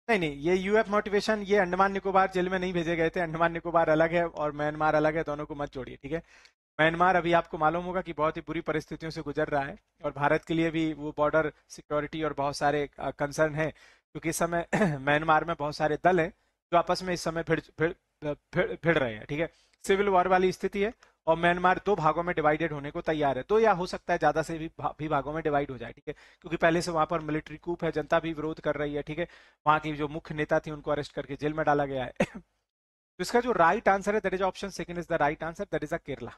नहीं नहीं ये यूएफ मोटिवेशन ये अंडमान निकोबार जेल में नहीं भेजे गए थे अंडमान निकोबार अलग है और म्यांमार अलग है दोनों को मत जोड़िए ठीक है म्यांमार अभी आपको मालूम होगा कि बहुत ही बुरी परिस्थितियों से गुजर रहा है और भारत के लिए भी वो बॉर्डर सिक्योरिटी और बहुत सारे कंसर्न है क्योंकि इस समय म्यांमार में बहुत सारे दल है जो आपस में इस समय भिड़ भिड़ रहे हैं ठीक है सिविल वॉर वाली स्थिति है और म्यांमार दो भागों में डिवाइडेड होने को तैयार है तो या हो सकता है ज्यादा से भी, भा, भी भागों में डिवाइड हो जाए ठीक है क्योंकि पहले से वहां पर मिलिट्री कूप है जनता भी विरोध कर रही है ठीक है वहां की जो मुख्य नेता थी उनको अरेस्ट करके जेल में डाला गया है तो इसका जो राइट आंसर है that is option second is the right answer that is a Kerala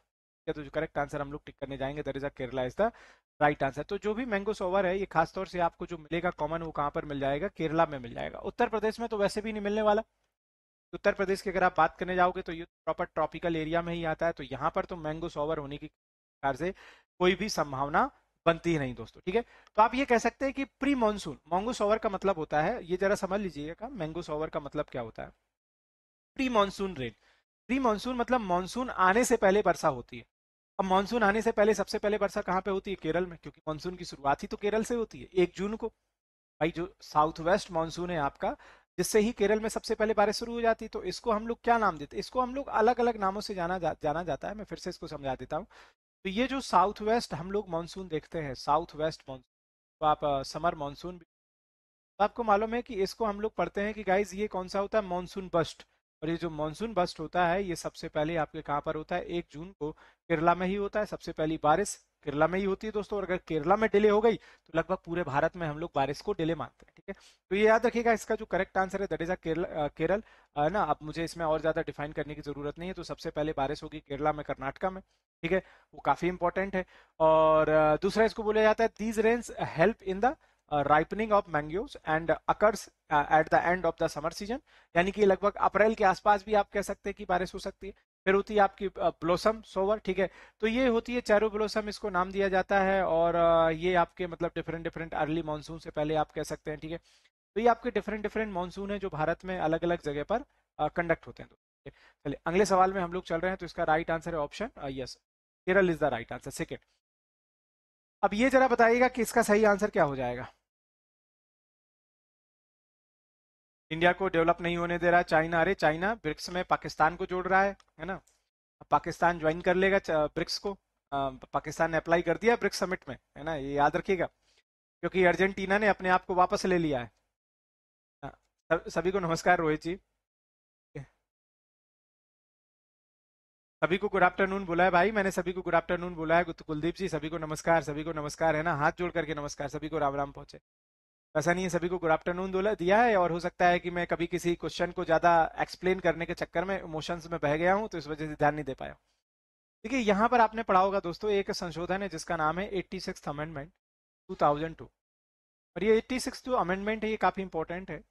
है तो जो करेक्ट आंसर हम लोग टिक करने जाएंगे there is a Kerala is the right answer तो जो भी मैंगो सोवर है ये खासतौर से आपको जो मिलेगा कॉमन वो कहाँ पर मिल जाएगा केरला में मिल जाएगा उत्तर प्रदेश में तो वैसे भी नहीं मिलने वाला उत्तर प्रदेश की अगर आप बात करने जाओगे तो ये प्रॉपर ट्रॉपिकल एरिया में ही आता है तो यहाँ पर तो मैंगो सोवर होने की प्रकार से कोई भी संभावना बनती ही नहीं दोस्तों ठीक है तो आप ये कह सकते हैं कि प्री मानसून मैंगो सोवर का मतलब होता है ये जरा समझ लीजिएगा मैंगो सोवर का मतलब क्या होता है pre monsoon rain pre monsoon मतलब मानसून आने से पहले वर्षा होती है अब मानसून आने से पहले सबसे पहले वर्षा कहाँ पे होती है केरल में क्योंकि मानसून की शुरुआत ही तो केरल से होती है एक जून को भाई जो साउथ वेस्ट मानसून है आपका जिससे ही केरल में सबसे पहले बारिश शुरू हो जाती है तो इसको हम लोग क्या नाम देते इसको हम लोग अलग अलग नामों से जाना जा, जाना जाता है मैं फिर से इसको समझा देता हूँ तो ये जो साउथ वेस्ट हम लोग मानसून देखते हैं साउथ वेस्ट मानसून तो आप समर मानसून तो आपको मालूम है कि इसको हम लोग पढ़ते हैं कि गाइज ये कौन सा होता है मानसून बस्ट और ये जो मानसून बस्ट होता है ये सबसे पहले आपके कहाँ पर होता है एक जून को केरला में ही होता है सबसे पहली बारिश केरला में ही होती है दोस्तों और अगर केरला में डिले हो गई तो लगभग पूरे भारत में हम लोग बारिश को डिले मानते हैं ठीक है तो ये याद रखिएगा इसका जो करेक्ट आंसर है दट इज अ केरल ना अब मुझे इसमें और ज्यादा डिफाइन करने की जरूरत नहीं है तो सबसे पहले बारिश होगी केरला में कर्नाटका में ठीक है वो काफी इंपॉर्टेंट है और दूसरा इसको बोला जाता है these rains help in the ripening of mangoes and occurs at the end of the summer season यानी कि लगभग अप्रैल के आसपास भी आप कह सकते हैं कि बारिश हो सकती है फिर होती है आपकी ब्लोसम सोवर ठीक है तो ये होती है चैरो ब्लोसम इसको नाम दिया जाता है और ये आपके मतलब डिफरेंट डिफरेंट अर्ली मानसून से पहले आप कह सकते हैं ठीक है तो ये आपके डिफरेंट डिफरेंट मानसून है जो भारत में अलग अलग जगह पर कंडक्ट होते हैं चलिए अगले सवाल में हम लोग चल रहे हैं तो इसका राइट आंसर है option yes Kerala is the right answer second अब ये जरा बताइएगा कि इसका सही आंसर क्या हो जाएगा इंडिया को डेवलप नहीं होने दे रहा है चाइना अरे चाइना ब्रिक्स में पाकिस्तान को जोड़ रहा है है ना पाकिस्तान ज्वाइन कर लेगा ब्रिक्स को पाकिस्तान ने अप्लाई कर दिया ब्रिक्स समिट में है ना ये याद रखिएगा क्योंकि अर्जेंटीना ने अपने आप को वापस ले लिया है सभी को नमस्कार रोहित जी सभी को गुड आफ्टरनून बोला है भाई मैंने सभी को गुड आफ्टरनून बोला है कुलदीप जी सभी को नमस्कार सभी को नमस्कार है ना हाथ जोड़ करके नमस्कार सभी को राम राम पहुंचे ऐसा नहीं है सभी को गुड आफ्टरनून दोला दिया है और हो सकता है कि मैं कभी किसी क्वेश्चन को ज़्यादा एक्सप्लेन करने के चक्कर में इमोशंस में बह गया हूँ तो इस वजह से ध्यान नहीं दे पाया देखिए यहाँ पर आपने पढ़ा होगा दोस्तों एक संशोधन है जिसका नाम है eighty six amendment two thousand two और ये एट्टी सिक्स जो अमेंडमेंट है ये काफ़ी इंपॉर्टेंट है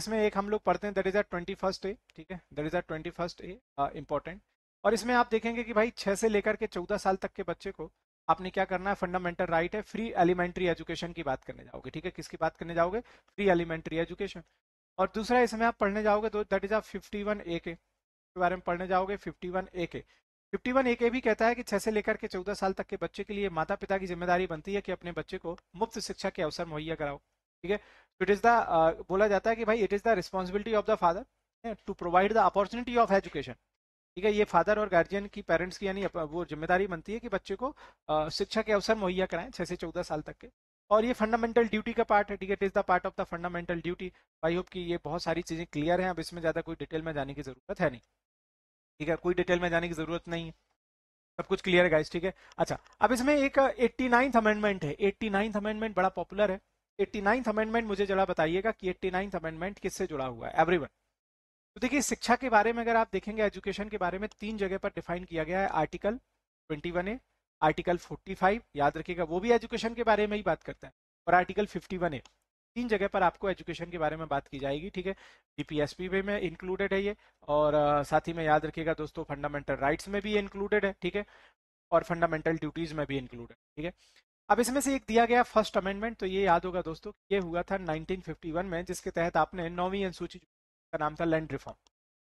इसमें एक हम लोग पढ़ते हैं that is R twenty first A ठीक है that is R twenty first A important और इसमें आप देखेंगे कि भाई छह से लेकर के चौदह साल तक के बच्चे को आपने क्या करना है फंडामेंटल राइट है फ्री एलिमेंट्री एजुकेशन की बात करने जाओगे ठीक है किसकी बात करने जाओगे फ्री एलिमेंट्री एजुकेशन और दूसरा इसमें आप पढ़ने जाओगे तो दैट इज आप फिफ्टी वन ए के बारे में पढ़ने जाओगे फिफ्टी वन ए के फिफ्टी वन ए के भी कहता है कि छह से लेकर के चौदह साल तक के बच्चे के लिए माता पिता की जिम्मेदारी बनती है कि अपने बच्चे को मुफ्त शिक्षा के अवसर मुहैया कराओ ठीक है इट इज द बोला जाता है कि भाई it is the responsibility of the father to provide the opportunity of education ठीक है ये फादर और गार्जियन की पेरेंट्स की यानी वो जिम्मेदारी बनती है कि बच्चे को शिक्षा के अवसर मुहैया कराएं छह से चौदह साल तक के और ये फंडामेंटल ड्यूटी का पार्ट है ठीक है it is the part of the fundamental duty I hope कि ये बहुत सारी चीजें क्लियर हैं अब इसमें ज्यादा कोई डिटेल में जाने की जरूरत है नहीं ठीक है कोई डिटेल में जाने की जरूरत नहीं है सब कुछ क्लियर है गाइस ठीक है अच्छा अब इसमें एक एट्टी नाइन्थ अमेंडमेंट है एट्टी नाइन्थ अमेंडमेंट बड़ा पॉपुलर है एट्टी नाइन्थ अमेंडमेंट मुझे जरा बताइएगा कि एट्टी नाइन्थ अमेंडमेंट किससे जुड़ा हुआ है एवरीवन तो देखिए शिक्षा के बारे में अगर आप देखेंगे एजुकेशन के बारे में तीन जगह पर डिफाइन किया गया है आर्टिकल 21 ए आर्टिकल 45 याद रखिएगा वो भी एजुकेशन के बारे में ही बात करता है और आर्टिकल 51 ए तीन जगह पर आपको एजुकेशन के बारे में बात की जाएगी ठीक है डीपीएसपी में, में इंक्लूडेड है ये और साथ ही में याद रखिएगा दोस्तों फंडामेंटल राइट्स में भी इंक्लूडेड है ठीक है और फंडामेंटल ड्यूटीज में भी इंक्लूडेड ठीक है अब इसमें से एक दिया गया फर्स्ट अमेंडमेंट तो ये याद होगा दोस्तों ये हुआ था 1951 में जिसके तहत आपने नौवीं अनुसूची का नाम था लैंड रिफॉर्म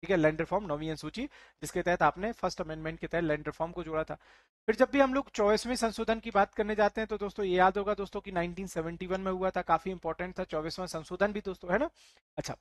ठीक है लैंड रिफॉर्म नवी सूची जिसके तहत आपने फर्स्ट अमेंडमेंट के तहत लैंड रिफॉर्म को जोड़ा था फिर जब भी हम लोग चौबीसवें संशोधन की बात करने जाते हैं तो दोस्तों ये याद होगा दोस्तों कि 1971 में हुआ था काफी इंपॉर्टेंट था चौबीसवां संशोधन भी दोस्तों है ना अच्छा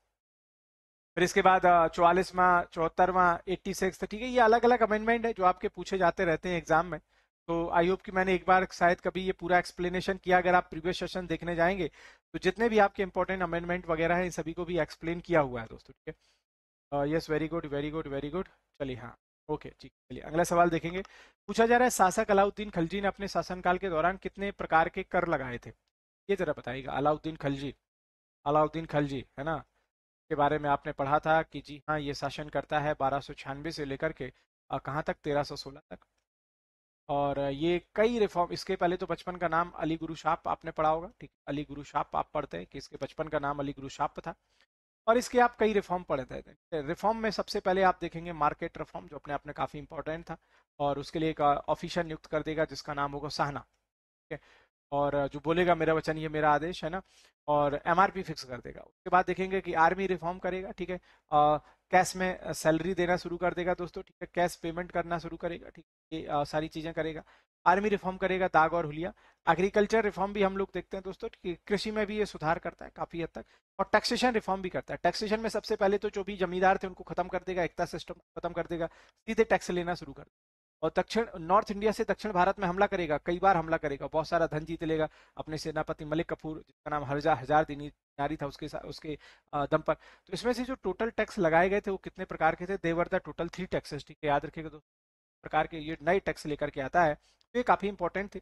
फिर इसके बाद चौवालीसवा चौहत्तरवा एट्टी सिक्स तो ठीक है ये अलग अलग अमेंडमेंट है जो आपके पूछे जाते रहते हैं एग्जाम में तो आई होप कि मैंने एक बार शायद कभी ये पूरा एक्सप्लेनेशन किया अगर आप प्रीवियस सेशन देखने जाएंगे तो जितने भी आपके इंपॉर्टेंट अमेंडमेंट वगैरह हैं इन सभी को भी एक्सप्लेन किया हुआ है दोस्तों ठीक है yes very good very good very good चलिए हाँ ओके ठीक चलिए अगला सवाल देखेंगे पूछा जा रहा है शासक अलाउद्दीन खलजी ने अपने शासनकाल के दौरान कितने प्रकार के कर लगाए थे ये जरा बताइएगा अलाउद्दीन खलजी अलाउद्दीन खलजी है ना के बारे में आपने पढ़ा था कि जी हाँ ये शासन करता है बारह से लेकर के कहाँ तक तेरह तक और ये कई रिफॉर्म इसके पहले तो बचपन का नाम अली गुरु शाप आपने पढ़ा होगा ठीक अली गुरु शाप आप पढ़ते हैं कि इसके बचपन का नाम अली गुरु शाप था और इसके आप कई रिफॉर्म पढ़े थे रिफॉर्म में सबसे पहले आप देखेंगे मार्केट रिफॉर्म जो अपने आप में काफ़ी इंपॉर्टेंट था और उसके लिए एक ऑफिशियल नियुक्त कर देगा जिसका नाम होगा सहना ठीक है और जो बोलेगा मेरा वचन ये मेरा आदेश है ना और एमआरपी फिक्स कर देगा उसके बाद देखेंगे कि आर्मी रिफॉर्म करेगा ठीक है कैश में सैलरी देना शुरू कर देगा दोस्तों ठीक है कैश पेमेंट करना शुरू करेगा ठीक है ये सारी चीज़ें करेगा आर्मी रिफॉर्म करेगा दाग और हुलिया एग्रीकल्चर रिफॉर्म भी हम लोग देखते हैं दोस्तों कृषि में भी ये सुधार करता है काफ़ी हद तक और टैक्सेशन रिफॉर्म भी करता है टैक्सेशन में सबसे पहले तो जो भी जमींदार थे उनको खत्म कर देगा एकता सिस्टम खत्म कर देगा सीधे टैक्स लेना शुरू कर देगा और दक्षिण नॉर्थ इंडिया से दक्षिण भारत में हमला करेगा कई बार हमला करेगा बहुत सारा धन जीत लेगा अपने सेनापति मलिक कपूर जिसका नाम हरजा हजार दिनी नारी था उसके साथ उसके दम पर तो इसमें से जो टोटल टैक्स लगाए गए थे वो कितने प्रकार के थे there were the total three taxes ठीक है याद रखेगा दोस्तों प्रकार के ये नए टैक्स लेकर के आता है तो ये काफी इंपॉर्टेंट थे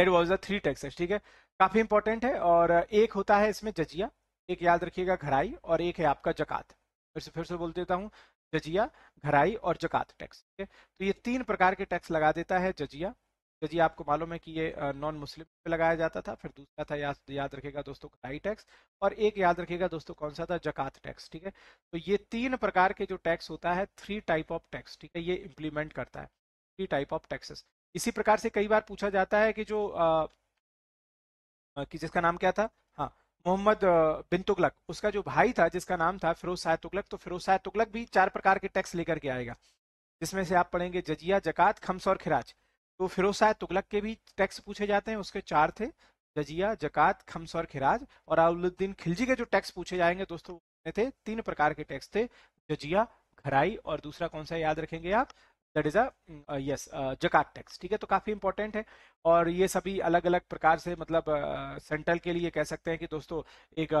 that was the three taxes ठीक है काफी इंपॉर्टेंट है और एक होता है इसमें जजिया एक याद रखिएगा घराई और एक है आपका जकात फिर से फिर से बोल देता हूँ जजिया घराई और जकात टैक्स ठीक है तो ये तीन प्रकार के टैक्स लगा देता है जजिया जजिया आपको मालूम है कि ये नॉन मुस्लिम पे लगाया जाता था फिर दूसरा था याद याद रखेगा दोस्तों घराई टैक्स और एक याद रखेगा दोस्तों कौन सा था जकात टैक्स ठीक है तो ये तीन प्रकार के जो टैक्स होता है थ्री टाइप ऑफ टैक्स ठीक है ये इम्प्लीमेंट करता है थ्री टाइप ऑफ टैक्सेस इसी प्रकार से कई बार पूछा जाता है कि जो आ, कि जिसका नाम क्या था मोहम्मद बिन तुगलक उसका जो भाई था जिसका नाम था फिरोज शाह तुगलक तो फिरोज शाह तुगलक भी चार प्रकार के टैक्स लेकर के आएगा जिसमें से आप पढ़ेंगे जजिया जक़ात खम्स और खिराज तो फिरोज शाह तुगलक के भी टैक्स पूछे जाते हैं उसके चार थे जजिया जक़ात खम्स और खिराज और अलाउद्दीन खिलजी के जो टैक्स पूछे जाएंगे दोस्तों थे तीन प्रकार के टैक्स थे जजिया घराई और दूसरा कौन सा याद रखेंगे आप दैट इज अस जकात टैक्स ठीक है तो काफ़ी इंपॉर्टेंट है और ये सभी अलग अलग प्रकार से मतलब सेंट्रल uh, के लिए कह सकते हैं कि दोस्तों एक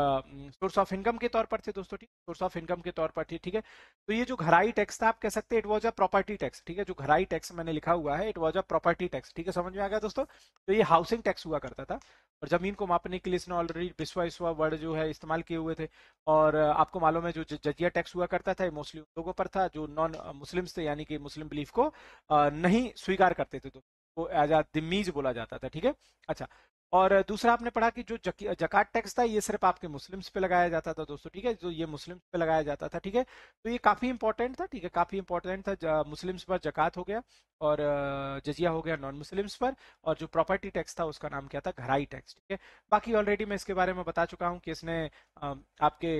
सोर्स ऑफ इनकम के तौर पर थे दोस्तों ठीक सोर्स ऑफ इनकम के तौर पर थी ठीक है तो ये जो घराई टैक्स था आप कह सकते हैं it was a property tax ठीक है जो घराई टैक्स मैंने लिखा हुआ है it was a property tax ठीक है समझ में आ गया दोस्तों तो ये हाउसिंग टैक्स हुआ करता था और ज़मीन को मापने के लिए इसने ऑलरेडी बिस्वा इसवा वर्ड जो है इस्तेमाल किए हुए थे और आपको मालूम है जो जजिया टैक्स हुआ करता था मोस्टली उन लोगों पर था जो नॉन मुस्लिम्स थे यानी कि मुस्लिम बिलीफ को नहीं स्वीकार करते थे तो वो एज आ दिमीज बोला जाता था ठीक है अच्छा और दूसरा आपने पढ़ा कि जो जक, जकात टैक्स था ये सिर्फ आपके मुस्लिम्स पे लगाया जाता था दोस्तों ठीक है जो तो ये मुस्लिम्स पे लगाया जाता था ठीक है तो ये काफ़ी इंपॉर्टेंट था ठीक है काफ़ी इंपॉर्टेंट था मुस्लिम्स पर जकात हो गया और जजिया हो गया नॉन मुस्लिम्स पर और जो प्रॉपर्टी टैक्स था उसका नाम क्या था घराई टैक्स ठीक है बाकी ऑलरेडी मैं इसके बारे में बता चुका हूँ कि इसने आपके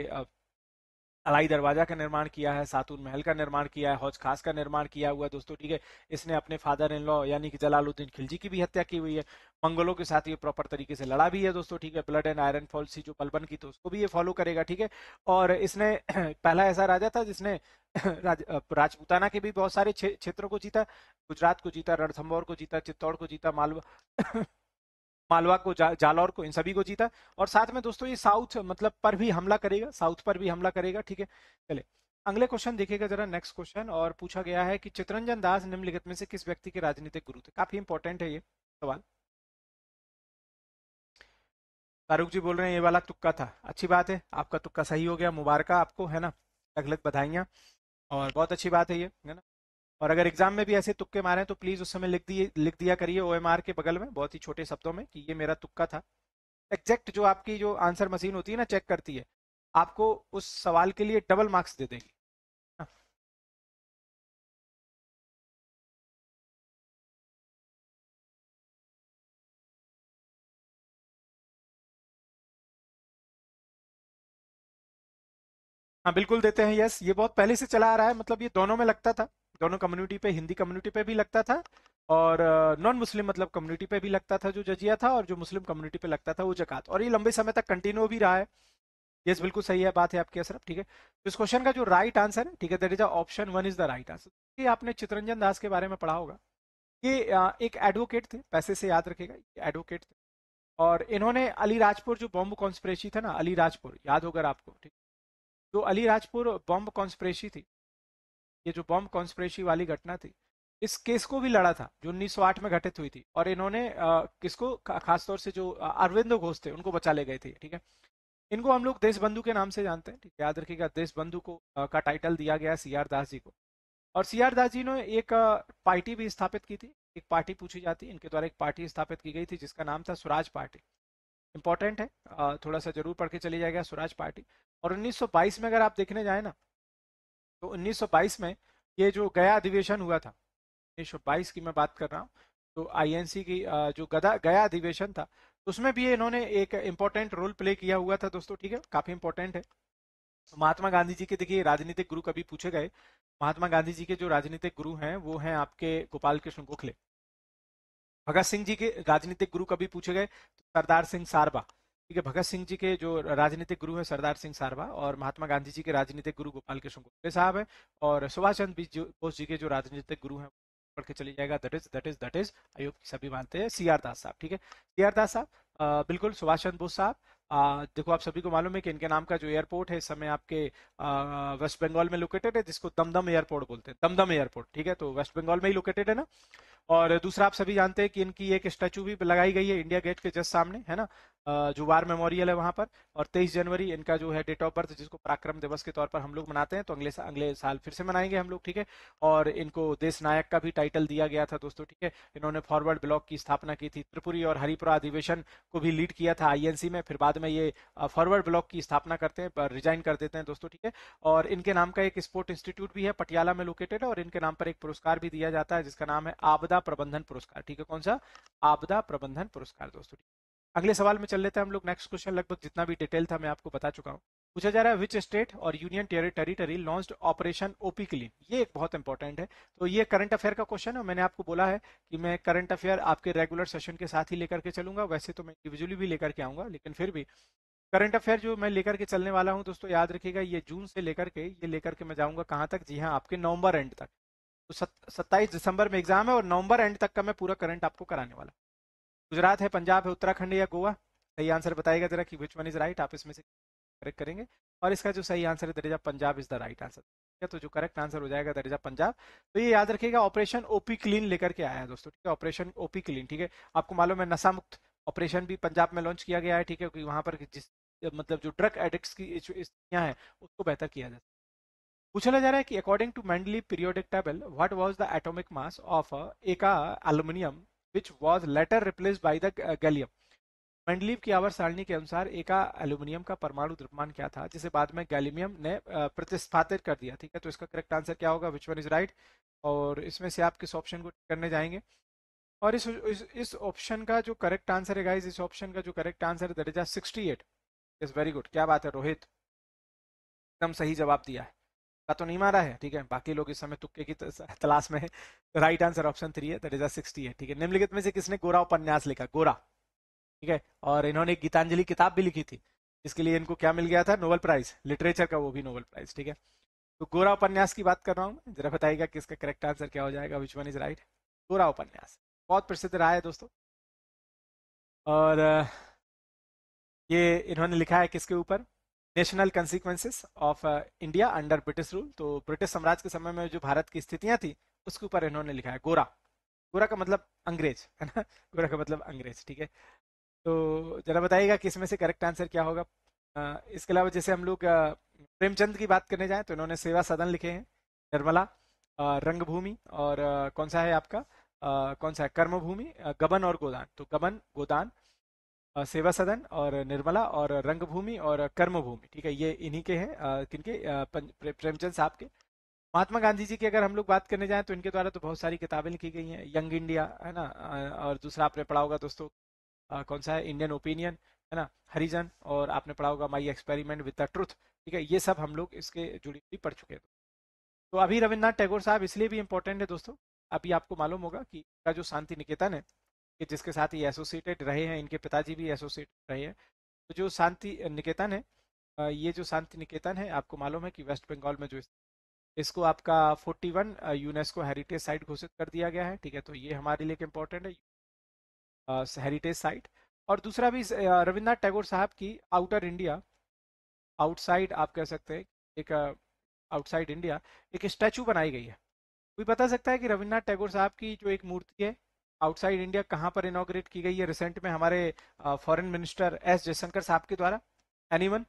अलाई दरवाजा का निर्माण किया है सातून महल का निर्माण किया है हौज खास का निर्माण किया हुआ है दोस्तों ठीक है इसने अपने फादर इन लॉ यानी कि जलालुद्दीन खिलजी की भी हत्या की हुई है मंगलों के साथ ये प्रॉपर तरीके से लड़ा भी है दोस्तों ठीक है ब्लड एंड आयरन पॉलिसी जो बलबन की तो उसको भी ये फॉलो करेगा ठीक है और इसने पहला ऐसा राजा था जिसने राज, राजपूताना के भी बहुत सारे क्षेत्रों को जीता गुजरात को जीता रणथम्बोर को जीता चित्तौड़ को जीता मालवा मालवा को जा, जालौर को इन सभी को जीता और साथ में दोस्तों ये साउथ मतलब पर भी हमला करेगा साउथ पर भी हमला करेगा ठीक है चले अगले क्वेश्चन देखिएगा जरा नेक्स्ट क्वेश्चन और पूछा गया है कि चित्रंजन दास निम्नलिखित में से किस व्यक्ति के राजनीतिक गुरु थे काफी इंपॉर्टेंट है ये सवाल फारूक जी बोल रहे हैं ये वाला तुक्का था अच्छी बात है आपका तुक्का सही हो गया मुबारक आपको है ना अलग बधाइयां बधाइयाँ और बहुत अच्छी बात है ये है ना और अगर एग्जाम में भी ऐसे तुक्के मारे हैं तो प्लीज उस समय लिख दिए लिख दिया करिए ओ के बगल में बहुत ही छोटे शब्दों में कि ये मेरा तुक्का था एग्जैक्ट जो आपकी जो आंसर मशीन होती है ना चेक करती है आपको उस सवाल के लिए डबल मार्क्स दे देगी हाँ।, हाँ बिल्कुल देते हैं यस ये बहुत पहले से चला आ रहा है मतलब ये दोनों में लगता था दोनों कम्युनिटी पे हिंदी कम्युनिटी पे भी लगता था और नॉन मुस्लिम मतलब कम्युनिटी पे भी लगता था जो जजिया था और जो मुस्लिम कम्युनिटी पे लगता था वो जकात और ये लंबे समय तक कंटिन्यू भी रहा है यस बिल्कुल सही है बात है आपकी असर ठीक है तो इस क्वेश्चन का जो राइट आंसर है ठीक है that is option one is the right answer ये आपने चितरंजन दास के बारे में पढ़ा होगा ये एक एडवोकेट थे पैसे से याद रखेगा एडवोकेट थे और इन्होंने अली राजपुर जो बॉम्ब कॉन्स्परेसी था ना अली राजपुर याद होगा आपको ठीक जो तो अली राजपुर बॉम्ब कॉन्स्परेसी थी ये जो बॉम्ब कॉन्स्परेसी वाली घटना थी इस केस को भी लड़ा था जो 1908 में घटित हुई थी और इन्होंने किसको खासतौर से जो अरविंदो घोष थे उनको बचा ले गए थे ठीक है इनको हम लोग देश बंधु के नाम से जानते हैं ठीक है याद रखिएगा देश बंधु को आ, का टाइटल दिया गया सी आर दास जी को और सी आर दास जी ने एक पार्टी भी स्थापित की थी एक पार्टी पूछी जाती इनके द्वारा एक पार्टी स्थापित की गई थी जिसका नाम था स्वराज पार्टी इंपॉर्टेंट है थोड़ा सा जरूर पढ़ के चली जाएगा स्वराज पार्टी और 1922 में अगर आप देखने जाए ना तो 1922 में ये जो गया अधिवेशन हुआ था 1922 की मैं बात कर रहा हूँ तो आईएनसी की जो गदा गया अधिवेशन था तो उसमें भी इन्होंने एक इम्पोर्टेंट रोल प्ले किया हुआ था दोस्तों ठीक है काफी इम्पोर्टेंट है तो महात्मा गांधी जी के देखिए राजनीतिक गुरु कभी पूछे गए महात्मा गांधी जी के जो राजनीतिक गुरु हैं वो हैं आपके गोपाल कृष्ण गोखले भगत सिंह जी के राजनीतिक गुरु कभी पूछे गए तो सरदार सिंह सारबा ठीक है भगत सिंह जी के जो राजनीतिक गुरु है सरदार सिंह सारवा और महात्मा गांधी जी के राजनीतिक गुरु गोपाल कृष्ण गोखले साहब है और सुभाष चंद्र बोस जी के जो राजनीतिक गुरु है पढ़ के चली जाएगा that is that is that is आयोग सभी मानते हैं सी आर दास साहब ठीक है सी आर दास साहब बिल्कुल सुभाष चंद्र बोस साहब देखो आप सभी को मालूम है कि इनके नाम का जो एयरपोर्ट है इस समय आपके वेस्ट बंगाल में लोकेटेड है जिसको दमदम एयरपोर्ट बोलते हैं दमदम एयरपोर्ट ठीक है तो वेस्ट बंगाल में ही लोकेटेड है ना और दूसरा आप सभी जानते हैं कि इनकी एक स्टैचू भी लगाई गई है इंडिया गेट के जस्ट सामने है ना जो वार मेमोरियल है वहां पर और 23 जनवरी इनका जो है डेट ऑफ बर्थ जिसको पराक्रम दिवस के तौर पर हम लोग मनाते हैं तो अगले सा, अगले साल फिर से मनाएंगे हम लोग ठीक है और इनको देश नायक का भी टाइटल दिया गया था दोस्तों ठीक है इन्होंने फॉरवर्ड ब्लॉक की स्थापना की थी त्रिपुरी और हरिपुरा अधिवेशन को भी लीड किया था आई में फिर बाद में ये फॉरवर्ड ब्लॉक की स्थापना करते हैं रिजाइन कर देते हैं दोस्तों ठीक है और इनके नाम का एक स्पोर्ट इंस्टीट्यूट भी है पटियाला में लोकेटेड और इनके नाम पर एक पुरस्कार भी दिया जाता है जिसका नाम है आपदा आपदा प्रबंधन पुरस्कार ठीक है कौन सा आपदा प्रबंधन पुरस्कार दोस्तों अगले सवाल में चल लेते हैं हम लोग नेक्स्ट क्वेश्चन लगभग जितना भी डिटेल था मैं आपको बता चुका हूँ पूछा जा रहा है विच स्टेट और union territory launch operation OP clean ये एक बहुत इंपॉर्टेंट है तो ये करंट अफेयर का क्वेश्चन है मैंने आपको बोला है कि मैं करंट अफेयर आपके रेगुलर सेशन के साथ ही लेकर के चलूंगा वैसे तो मैं इंडिविजुअली भी लेकर के आऊंगा लेकिन फिर भी करंट अफेयर जो मैं लेकर के चलने वाला हूँ दोस्तों याद रखिएगा ये जून से लेकर के ये लेकर के मैं जाऊंगा कहाँ तक जी हाँ आपके नवंबर एंड तक तो सत्ताईस दिसंबर में एग्जाम है और नवंबर एंड तक का मैं पूरा करंट आपको कराने वाला गुजरात है पंजाब है उत्तराखंड या गोवा सही आंसर बताएगा जरा कि विच वन इज राइट आप इसमें से करेक्ट करेंगे और इसका जो सही आंसर है दर्जा Punjab is the right answer ठीक है तो जो करेक्ट आंसर हो जाएगा दर्जा पंजाब तो ये याद रखिएगा ऑपरेशन ओपी क्लीन लेकर के आया है दोस्तों ठीक है ऑपरेशन ओपी क्लीन ठीक है आपको मालूम है नशा मुक्त ऑपरेशन भी पंजाब में लॉन्च किया गया है ठीक है क्योंकि वहां पर जिस मतलब जो ड्रग एडिक्ट की स्थितियाँ हैं उसको बेहतर किया जाता है पूछा जा रहा है कि according to Mendeleev periodic table what was the atomic mass of eka aluminium which was later replace by the gallium Mendeleev की आवर सारणी के अनुसार एका एल्यूमिनियम uh, का परमाणु द्रव्यमान क्या था जिसे बाद में गैल्यूमियम ने uh, प्रतिस्थापित कर दिया ठीक है तो इसका करेक्ट आंसर क्या होगा विच वन इज राइट और इसमें से आप किस ऑप्शन को करने जाएंगे और इस इस ऑप्शन का जो करेक्ट आंसर है गाइज इस ऑप्शन का जो करेक्ट आंसर है that is sixty eight is very good क्या बात है रोहित एकदम सही जवाब दिया है का तो नहीं मारा है ठीक है बाकी लोग इस समय तुक्के की तलाश में है राइट आंसर ऑप्शन थ्री है दैट इज सिक्सटी है ठीक है निम्नलिखित में से किसने गोरा उपन्यास लिखा गोरा ठीक है और इन्होंने गीतांजलि किताब भी लिखी थी इसके लिए इनको क्या मिल गया था नोबल प्राइज लिटरेचर का वो भी नोबल प्राइज ठीक है तो गोरा उपन्यास की बात कर रहा हूँ जरा बताइएगा कि इसका करेक्ट आंसर क्या हो जाएगा विच वन इज राइट गोरा उपन्यास बहुत प्रसिद्ध रहा है दोस्तों और ये इन्होंने लिखा है किसके ऊपर national consequences of India under British rule तो ब्रिटिश साम्राज्य के समय में जो भारत की स्थितियां थी उसके ऊपर इन्होंने लिखा है गोरा गोरा का मतलब अंग्रेज है ना गोरा का मतलब अंग्रेज ठीक है तो जरा बताइएगा कि इसमें से करेक्ट आंसर क्या होगा इसके अलावा जैसे हम लोग प्रेमचंद की बात करने जाएं तो इन्होंने सेवा सदन लिखे हैं निर्मला रंगभूमि और कौन सा है आपका कौन सा है कर्मभूमि गबन और गोदान तो गबन गोदान सेवा सदन और निर्मला और रंगभूमि और कर्मभूमि ठीक है ये इन्हीं के हैं किनके प्रेमचंद साहब के महात्मा गांधी जी की अगर हम लोग बात करने जाएं तो इनके द्वारा तो बहुत सारी किताबें लिखी गई हैं यंग इंडिया है ना और दूसरा आपने पढ़ा होगा दोस्तों कौन सा है इंडियन ओपिनियन है ना हरिजन और आपने पढ़ा होगा my experiment with the truth ठीक है ये सब हम लोग इसके जुड़ी हुई पढ़ चुके हैं तो अभी रविन्द्रनाथ टैगोर साहब इसलिए भी इम्पोर्टेंट है दोस्तों अभी आपको मालूम होगा कि जो शांति निकेतन है कि जिसके साथ ये एसोसिएटेड रहे हैं इनके पिताजी भी एसोसिएटेड रहे हैं तो जो शांति निकेतन है ये जो शांति निकेतन है आपको मालूम है कि वेस्ट बंगाल में जो इसको आपका 41 यूनेस्को हेरिटेज साइट घोषित कर दिया गया है ठीक है तो ये हमारे लिए इम्पोर्टेंट है हेरिटेज साइट और दूसरा भी रविन्द्रनाथ टैगोर साहब की आउटर इंडिया आउटसाइड आप कह सकते हैं एक आउटसाइड इंडिया एक स्टैचू बनाई गई है कोई बता सकता है कि रविन्द्रनाथ टैगोर साहब की जो एक मूर्ति है आउटसाइड इंडिया कहां पर इनोग्रेट की गई है रिसेंट में हमारे फॉरेन मिनिस्टर एस जयशंकर साहब के द्वारा एनीवन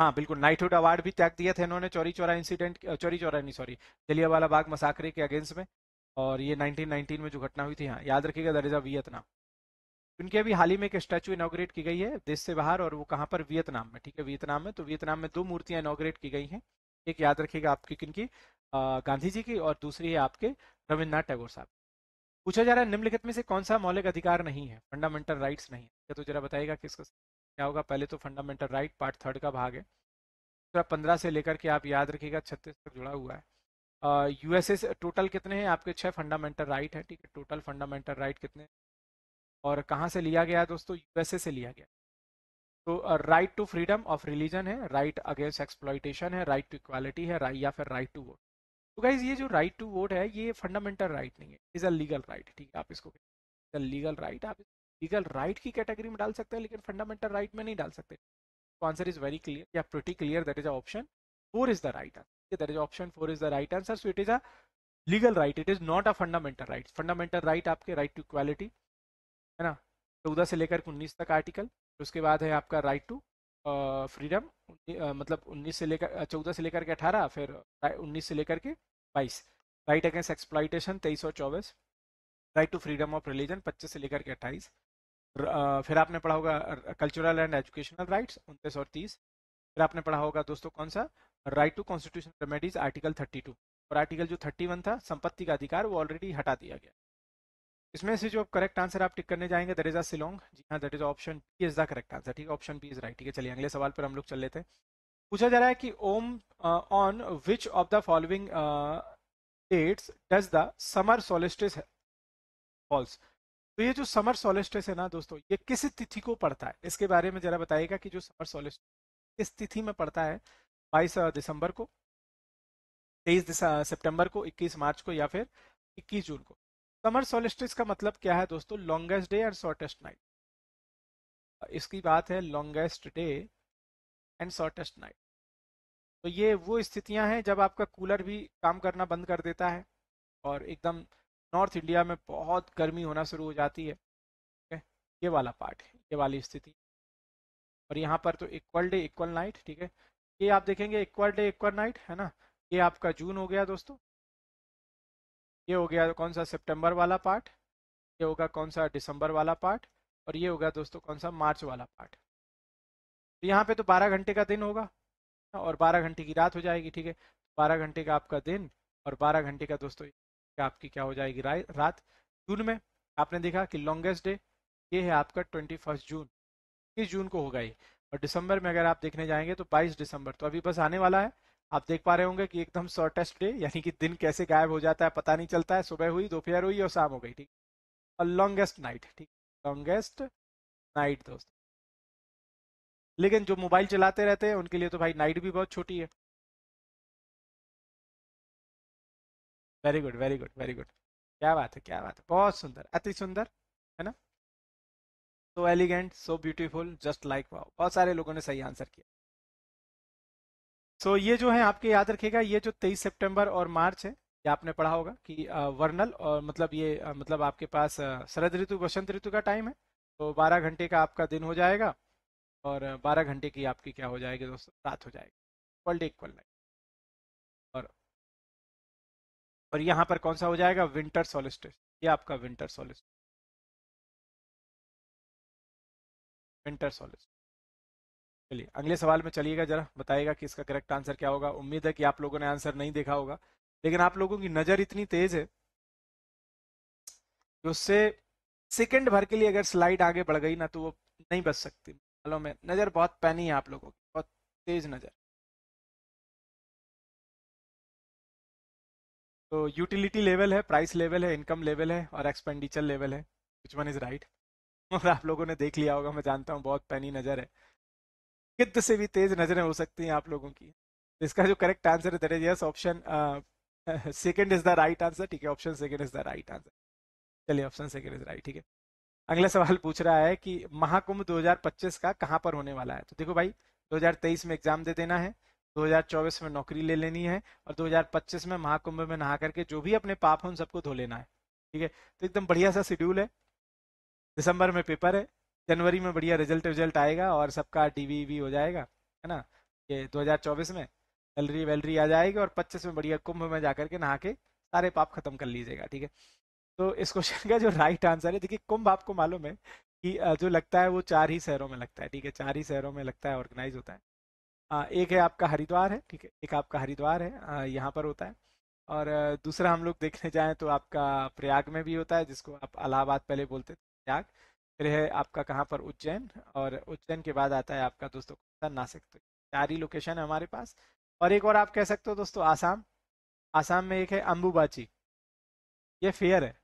हाँ बिल्कुल नाइटहुड अवार्ड भी त्याग दिया था इन्होंने चौरी चौरा इंसिडेंट चौरी चौरा नहीं सॉरी जलियावाला बाग मसाकरे के अगेंस्ट में और ये 1919 में जो घटना हुई थी हाँ याद रखिएगा दर इज़ ऑफ वियतनाम उनके अभी हाल ही में एक स्टैचू इनोग्रेट की गई है देश से बाहर और वो कहाँ पर वियतनाम में ठीक है वियतनाम में तो वियतनाम में दो मूर्तियां इनोग्रेट की गई हैं एक याद रखिएगा आपकी किन की गांधी जी की और दूसरी है आपके रविन्द्रनाथ टैगोर साहब पूछा जा रहा है निम्नलिखित में से कौन सा मौलिक अधिकार नहीं है फंडामेंटल राइट्स नहीं है तो जरा बताइएगा किसका क्या होगा पहले तो फंडामेंटल राइट पार्ट थर्ड का भाग है पंद्रह से लेकर के आप याद रखिएगा छत्तीस तक जुड़ा हुआ है यूएसए से टोटल कितने हैं आपके छह फंडामेंटल राइट है ठीक है टोटल फंडामेंटल राइट कितने और कहाँ से लिया गया दोस्तों यूएसए से लिया गया तो right to freedom of religion है राइट अगेंस्ट एक्सप्लॉयटेशन है राइट टू इक्वालिटी है या फिर राइट टू वोट तो गाइज ये जो राइट टू वोट है ये फंडामेंटल राइट नहीं है इज अ लीगल राइट ठीक है आप इसको लीगल राइट आप लीगल राइट की कैटेगरी में डाल सकते हैं लेकिन फंडामेंटल राइट में नहीं डाल सकते आंसर इज वेरी क्लियर या pretty clear that is a option four is the right answer that is option four is the right answer so it is a legal right it is not a fundamental right fundamental right आपके right to equality है ना चौदह से लेकर उन्नीस तक article उसके बाद है आपका राइट टू फ्रीडम मतलब उन्नीस से लेकर चौदह से लेकर के अठारह फिर उन्नीस से लेकर के बाईस राइट अगेंस्ट एक्सप्लाइटेशन तेईस और चौबीस right to freedom of religion पच्चीस से लेकर के अट्ठाईस फिर आपने पढ़ा होगा कल्चरल एंड एजुकेशनल राइट्स उनतीस और तीस फिर आपने पढ़ा होगा दोस्तों कौन सा right to constitution remedies article thirty two और आर्टिकल जो थर्टी वन था संपत्ति का अधिकार वो ऑलरेडी हटा दिया गया इसमें से जो करेक्ट आंसर आप टिक करने जाएंगे दट इज सिलोंग जी हाँ that is option B is the correct answer ठीक है ऑप्शन बी इज राइट ठीक है चलिए अगले सवाल पर हम लोग चल लेते हैं पूछा जा रहा है कि um on which of the following dates does the summer solstice falls तो ये जो समर सोलिस्टिस है ना दोस्तों ये किस तिथि को पड़ता है इसके बारे में जरा बताइएगा कि जो समर सोलिस्टिस किस तिथि में पड़ता है बाईस दिसंबर को तेईस सितंबर को इक्कीस मार्च को या फिर इक्कीस जून को समर सोलिस्टिस का मतलब क्या है दोस्तों longest day and shortest night इसकी बात है longest day and shortest night तो ये वो स्थितियां हैं जब आपका कूलर भी काम करना बंद कर देता है और एकदम नॉर्थ इंडिया में बहुत गर्मी होना शुरू हो जाती है ठीक है ये वाला पार्ट है ये वाली स्थिति और यहाँ पर तो इक्वल डे इक्वल नाइट ठीक है ये आप देखेंगे इक्वल डे इक्वल नाइट है ना ये आपका जून हो गया दोस्तों ये हो गया कौन सा सितंबर वाला पार्ट ये होगा कौन सा दिसंबर वाला पार्ट और ये होगा दोस्तों कौन सा मार्च वाला पार्ट तो यहाँ पे तो 12 घंटे का दिन होगा और 12 घंटे की रात हो जाएगी ठीक है 12 घंटे का आपका दिन और 12 घंटे का दोस्तों आपकी क्या हो जाएगी रात जून में आपने देखा कि लॉन्गेस्ट डे ये है आपका ट्वेंटी जून इक्कीस जून को होगा ये और दिसंबर में अगर आप देखने जाएंगे तो बाईस दिसंबर तो अभी बस आने वाला है आप देख पा रहे होंगे कि एकदम शॉर्टेस्ट डे यानी कि दिन कैसे गायब हो जाता है पता नहीं चलता है सुबह हुई दोपहर हुई और शाम हो गई ठीक और लॉन्गेस्ट नाइट ठीक लॉन्गेस्ट नाइट दोस्त लेकिन जो मोबाइल चलाते रहते हैं उनके लिए तो भाई नाइट भी बहुत छोटी है very good very good very good क्या बात है क्या बात है बहुत सुंदर अति सुंदर है ना so elegant so beautiful just like wow बहुत सारे लोगों ने सही आंसर किया सो so, ये जो है आपके याद रखेगा ये जो 23 सितंबर और मार्च है ये आपने पढ़ा होगा कि वर्नल और मतलब ये मतलब आपके पास शरद ऋतु बसंत ऋतु का टाइम है तो 12 घंटे का आपका दिन हो जाएगा और 12 घंटे की आपकी क्या हो जाएगी दोस्तों रात हो जाएगी इक्वल डे इक्वल नाइट और और यहाँ पर कौन सा हो जाएगा विंटर सोलिस्टिस ये आपका विंटर सोलिस्ट विंटर सोलिस्ट चलिए अगले सवाल में चलिएगा जरा बताएगा कि इसका करेक्ट आंसर क्या होगा उम्मीद है कि आप लोगों ने आंसर नहीं देखा होगा लेकिन आप लोगों की नजर इतनी तेज है कि उससे सेकंड भर के लिए अगर स्लाइड आगे बढ़ गई ना तो वो नहीं बच सकती हेलो में नजर बहुत पैनी है आप लोगों की बहुत तेज नजर तो यूटिलिटी लेवल है प्राइस लेवल है इनकम लेवल है और एक्सपेंडिचर लेवल है विच वन इज राइट और आप लोगों ने देख लिया होगा मैं जानता हूँ बहुत पैनी नजर है गिद्ध से भी तेज नजरें हो सकती हैं आप लोगों की इसका जो करेक्ट आंसर है yes option second is the right answer ठीक है option second is the right answer चलिए ऑप्शन सेकंड इज राइट ठीक है अगला सवाल पूछ रहा है कि महाकुंभ 2025 का कहाँ पर होने वाला है तो देखो भाई 2023 में एग्जाम दे देना है 2024 में नौकरी ले लेनी है और 2025 में महाकुंभ में नहा करके जो भी अपने पाप है उन सबको धो लेना है ठीक है तो एकदम बढ़िया सा शेड्यूल है दिसंबर में पेपर है जनवरी में बढ़िया रिजल्ट रिजल्ट आएगा और सबका डीवी भी हो जाएगा है ना ये 2024 में सैलरी वैलरी आ जाएगी और 25 में बढ़िया कुंभ में जाकर के नहा के सारे पाप खत्म कर लीजिएगा ठीक है तो इस क्वेश्चन का जो राइट आंसर है देखिए कुंभ आपको मालूम है कि जो लगता है वो चार ही शहरों में लगता है ठीक है चार ही शहरों में लगता है ऑर्गेनाइज होता है आ, एक है आपका हरिद्वार है ठीक है एक आपका हरिद्वार है यहाँ पर होता है और दूसरा हम लोग देखने जाएं तो आपका प्रयाग में भी होता है जिसको आप अलाहाबाद पहले बोलते थे प्रयाग फिर है आपका कहाँ पर उज्जैन और उज्जैन के बाद आता है आपका दोस्तों नासिक तो चार ही लोकेशन है हमारे पास और एक और आप कह सकते हो दोस्तों आसाम आसाम में एक है अम्बुबाची ये फेयर है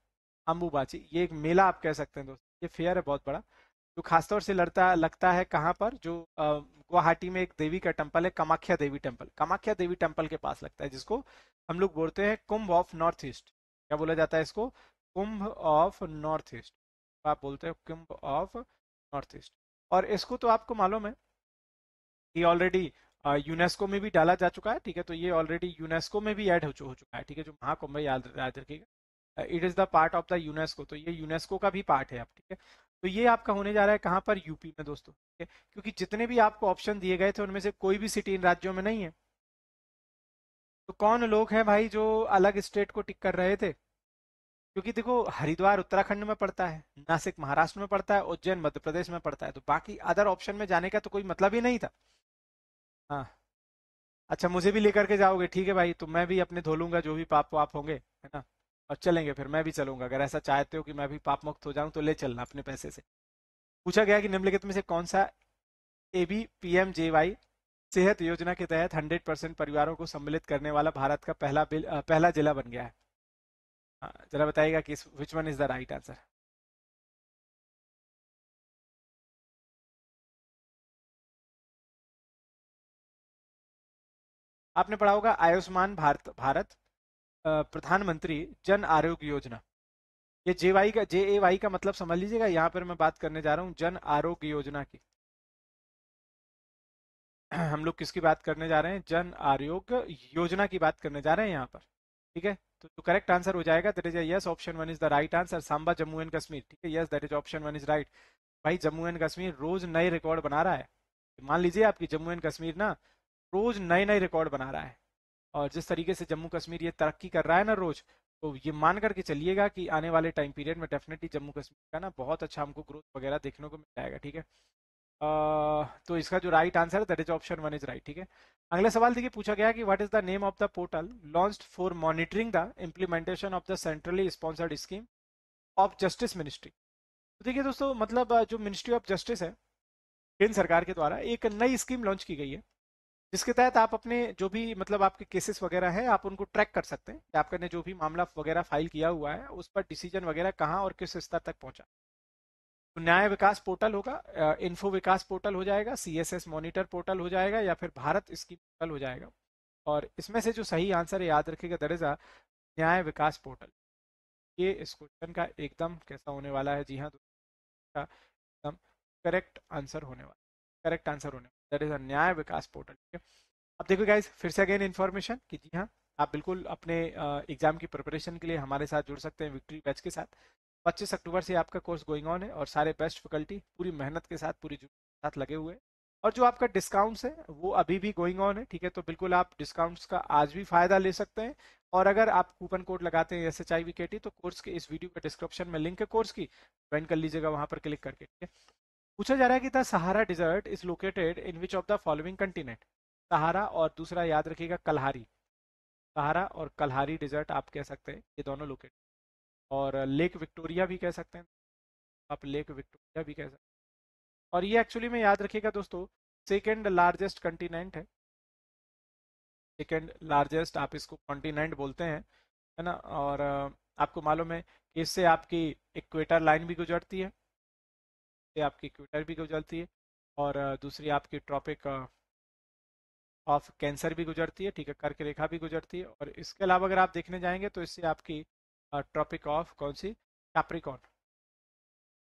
अम्बुबाची ये एक मेला आप कह सकते हैं दोस्तों ये फेयर है बहुत बड़ा जो खासतौर से लड़ता लगता है कहाँ पर जो गुवाहाटी में एक देवी का टेम्पल है कमाख्या देवी टेम्पल कमाख्या देवी टेम्पल के पास लगता है जिसको हम लोग बोलते हैं कुंभ ऑफ नॉर्थ ईस्ट क्या बोला जाता है इसको कुंभ ऑफ नॉर्थ ईस्ट आप बोलते हैं कुंभ ऑफ नॉर्थ ईस्ट और इसको तो आपको मालूम है ये ऑलरेडी यूनेस्को में भी डाला जा चुका है ठीक है तो ये ऑलरेडी यूनेस्को में भी ऐड हो, चुका है ठीक है जो महाकुंभ याद याद रखिएगा it is the part of the UNESCO तो ये यूनेस्को का भी पार्ट है आप ठीक है तो ये आपका होने जा रहा है कहाँ पर यूपी में दोस्तों ठीक है क्योंकि जितने भी आपको ऑप्शन दिए गए थे उनमें से कोई भी सिटी इन राज्यों में नहीं है तो कौन लोग हैं भाई जो अलग स्टेट को टिक कर रहे थे क्योंकि देखो हरिद्वार उत्तराखंड में पड़ता है नासिक महाराष्ट्र में पड़ता है उज्जैन मध्य प्रदेश में पड़ता है तो बाकी अदर ऑप्शन में जाने का तो कोई मतलब ही नहीं था हाँ अच्छा मुझे भी लेकर के जाओगे ठीक है भाई तो मैं भी अपने धोलूंगा जो भी पाप वाप होंगे है ना और चलेंगे फिर मैं भी चलूंगा अगर ऐसा चाहते हो कि मैं भी पाप मुक्त हो जाऊं तो ले चलना अपने पैसे से पूछा गया कि निम्नलिखित में से कौन सा A B P M J Y Sehat योजना के तहत हंड्रेड परसेंट परिवारों को सम्मिलित करने वाला भारत का पहला पहला जिला बन गया है हाँ, जरा बताइएगा कि which one is the right answer आपने पढ़ा होगा आयुष्मान भारत भारत प्रधानमंत्री जन आरोग्य योजना ये जे वाई का जे ए वाई का मतलब समझ लीजिएगा यहाँ पर मैं बात करने जा रहा हूँ जन आरोग्य योजना की हम लोग किसकी बात करने जा रहे हैं जन आरोग्य योजना की बात करने जा रहे हैं यहाँ पर ठीक है तो जो करेक्ट आंसर हो जाएगा that is yes option one is the right answer Samba Jammu and Kashmir ठीक है yes that is option one is right भाई जम्मू एंड कश्मीर रोज नए रिकॉर्ड बना रहा है मान लीजिए आपकी जम्मू एंड कश्मीर ना रोज नए नए रिकॉर्ड बना रहा है और जिस तरीके से जम्मू कश्मीर ये तरक्की कर रहा है ना रोज तो ये मान करके चलिएगा कि आने वाले टाइम पीरियड में डेफिनेटली जम्मू कश्मीर का ना बहुत अच्छा हमको ग्रोथ वगैरह देखने को मिल जाएगा ठीक है तो इसका जो राइट आंसर है that is option one is right ठीक है अगला सवाल देखिए पूछा गया कि what is the name of the portal launch for monitoring the implementation of the centrally sponsored scheme of justice ministry तो देखिए दोस्तों मतलब जो मिनिस्ट्री ऑफ जस्टिस है केंद्र सरकार के द्वारा एक नई स्कीम लॉन्च की गई है जिसके तहत आप अपने जो भी मतलब आपके केसेस वगैरह हैं आप उनको ट्रैक कर सकते हैं आपने जो भी मामला वगैरह फाइल किया हुआ है उस पर डिसीजन वगैरह कहाँ और किस स्तर तक पहुंचा न्याय विकास पोर्टल होगा इन्फो विकास पोर्टल हो जाएगा सीएसएस मॉनिटर पोर्टल हो जाएगा या फिर भारत स्कीम पोर्टल हो जाएगा और इसमें से जो सही आंसर याद रखेगा दर इज न्याय विकास पोर्टल ये इस क्वेश्चन का एकदम कैसा होने वाला है जी हाँ एकदम करेक्ट आंसर होने वाला करेक्ट आंसर होने वाला दर इज अ न्याय विकास पोर्टल ठीक है अब देखो गाइज फिर से अगेन इन्फॉर्मेशन कि जी हाँ आप बिल्कुल अपने एग्जाम की प्रिपरेशन के लिए हमारे साथ जुड़ सकते हैं विक्ट्री बैच के साथ पच्चीस अक्टूबर से आपका कोर्स गोइंग ऑन है और सारे बेस्ट फैकल्टी पूरी मेहनत के साथ पूरी के साथ लगे हुए और जो आपका डिस्काउंट्स है वो अभी भी गोइंग ऑन है ठीक है तो बिल्कुल आप डिस्काउंट्स का आज भी फायदा ले सकते हैं और अगर आप कूपन कोड लगाते हैं S H I V K T तो कोर्स के इस वीडियो के डिस्क्रिप्शन में लिंक है कोर्स की ज्वाइन कर लीजिएगा वहां पर क्लिक करके ठीक है पूछा जा रहा है कि the Sahara desert is located in which of the following continent Sahara और दूसरा याद रखिएगा कल्हारी सहारा और कल्हारी डिजर्ट आप कह सकते हैं ये दोनों लोकेटेड और लेक विक्टोरिया भी कह सकते हैं आप लेक विक्टोरिया भी कह सकते हैं और ये एक्चुअली में याद रखिएगा दोस्तों सेकेंड लार्जेस्ट कंटिनेंट है सेकेंड लार्जेस्ट आप इसको कॉन्टिनेंट बोलते हैं है ना और आपको मालूम है कि इससे आपकी इक्वेटर लाइन भी गुजरती है इससे आपकी इक्वेटर भी गुजरती है और दूसरी आपकी ट्रॉपिक ऑफ कैंसर भी गुजरती है ठीक है कर्क रेखा भी गुजरती है और इसके अलावा अगर आप देखने जाएंगे तो इससे आपकी ट्रॉपिक ऑफ कौन सी कैप्रिकॉन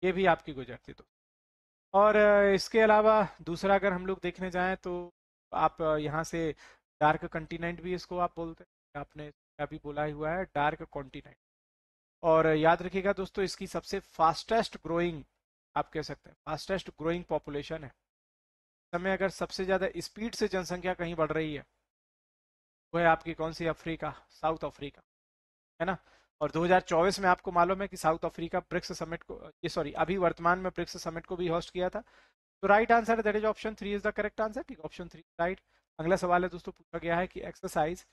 ये भी आपकी गुजरती तो और इसके अलावा दूसरा अगर हम लोग देखने जाएं तो आप यहाँ से डार्क कंटिनेंट भी इसको आप बोलते हैं आपने अभी बोला ही हुआ है डार्क कॉन्टिनेंट और याद रखिएगा दोस्तों इसकी सबसे फास्टेस्ट ग्रोइंग आप कह सकते हैं फास्टेस्ट ग्रोइंग पॉपुलेशन है समय अगर सबसे ज़्यादा स्पीड से जनसंख्या कहीं बढ़ रही है वो है आपकी कौन सी अफ्रीका साउथ अफ्रीका है ना और 2024 में आपको मालूम है कि साउथ अफ्रीका ब्रिक्स समिट को ये सॉरी अभी वर्तमान में ब्रिक्स समिट को भी होस्ट किया था तो right answer that is option three is the correct answer ठीक ऑप्शन थ्री राइट अगला सवाल है दोस्तों पूछा गया है कि एक्सरसाइज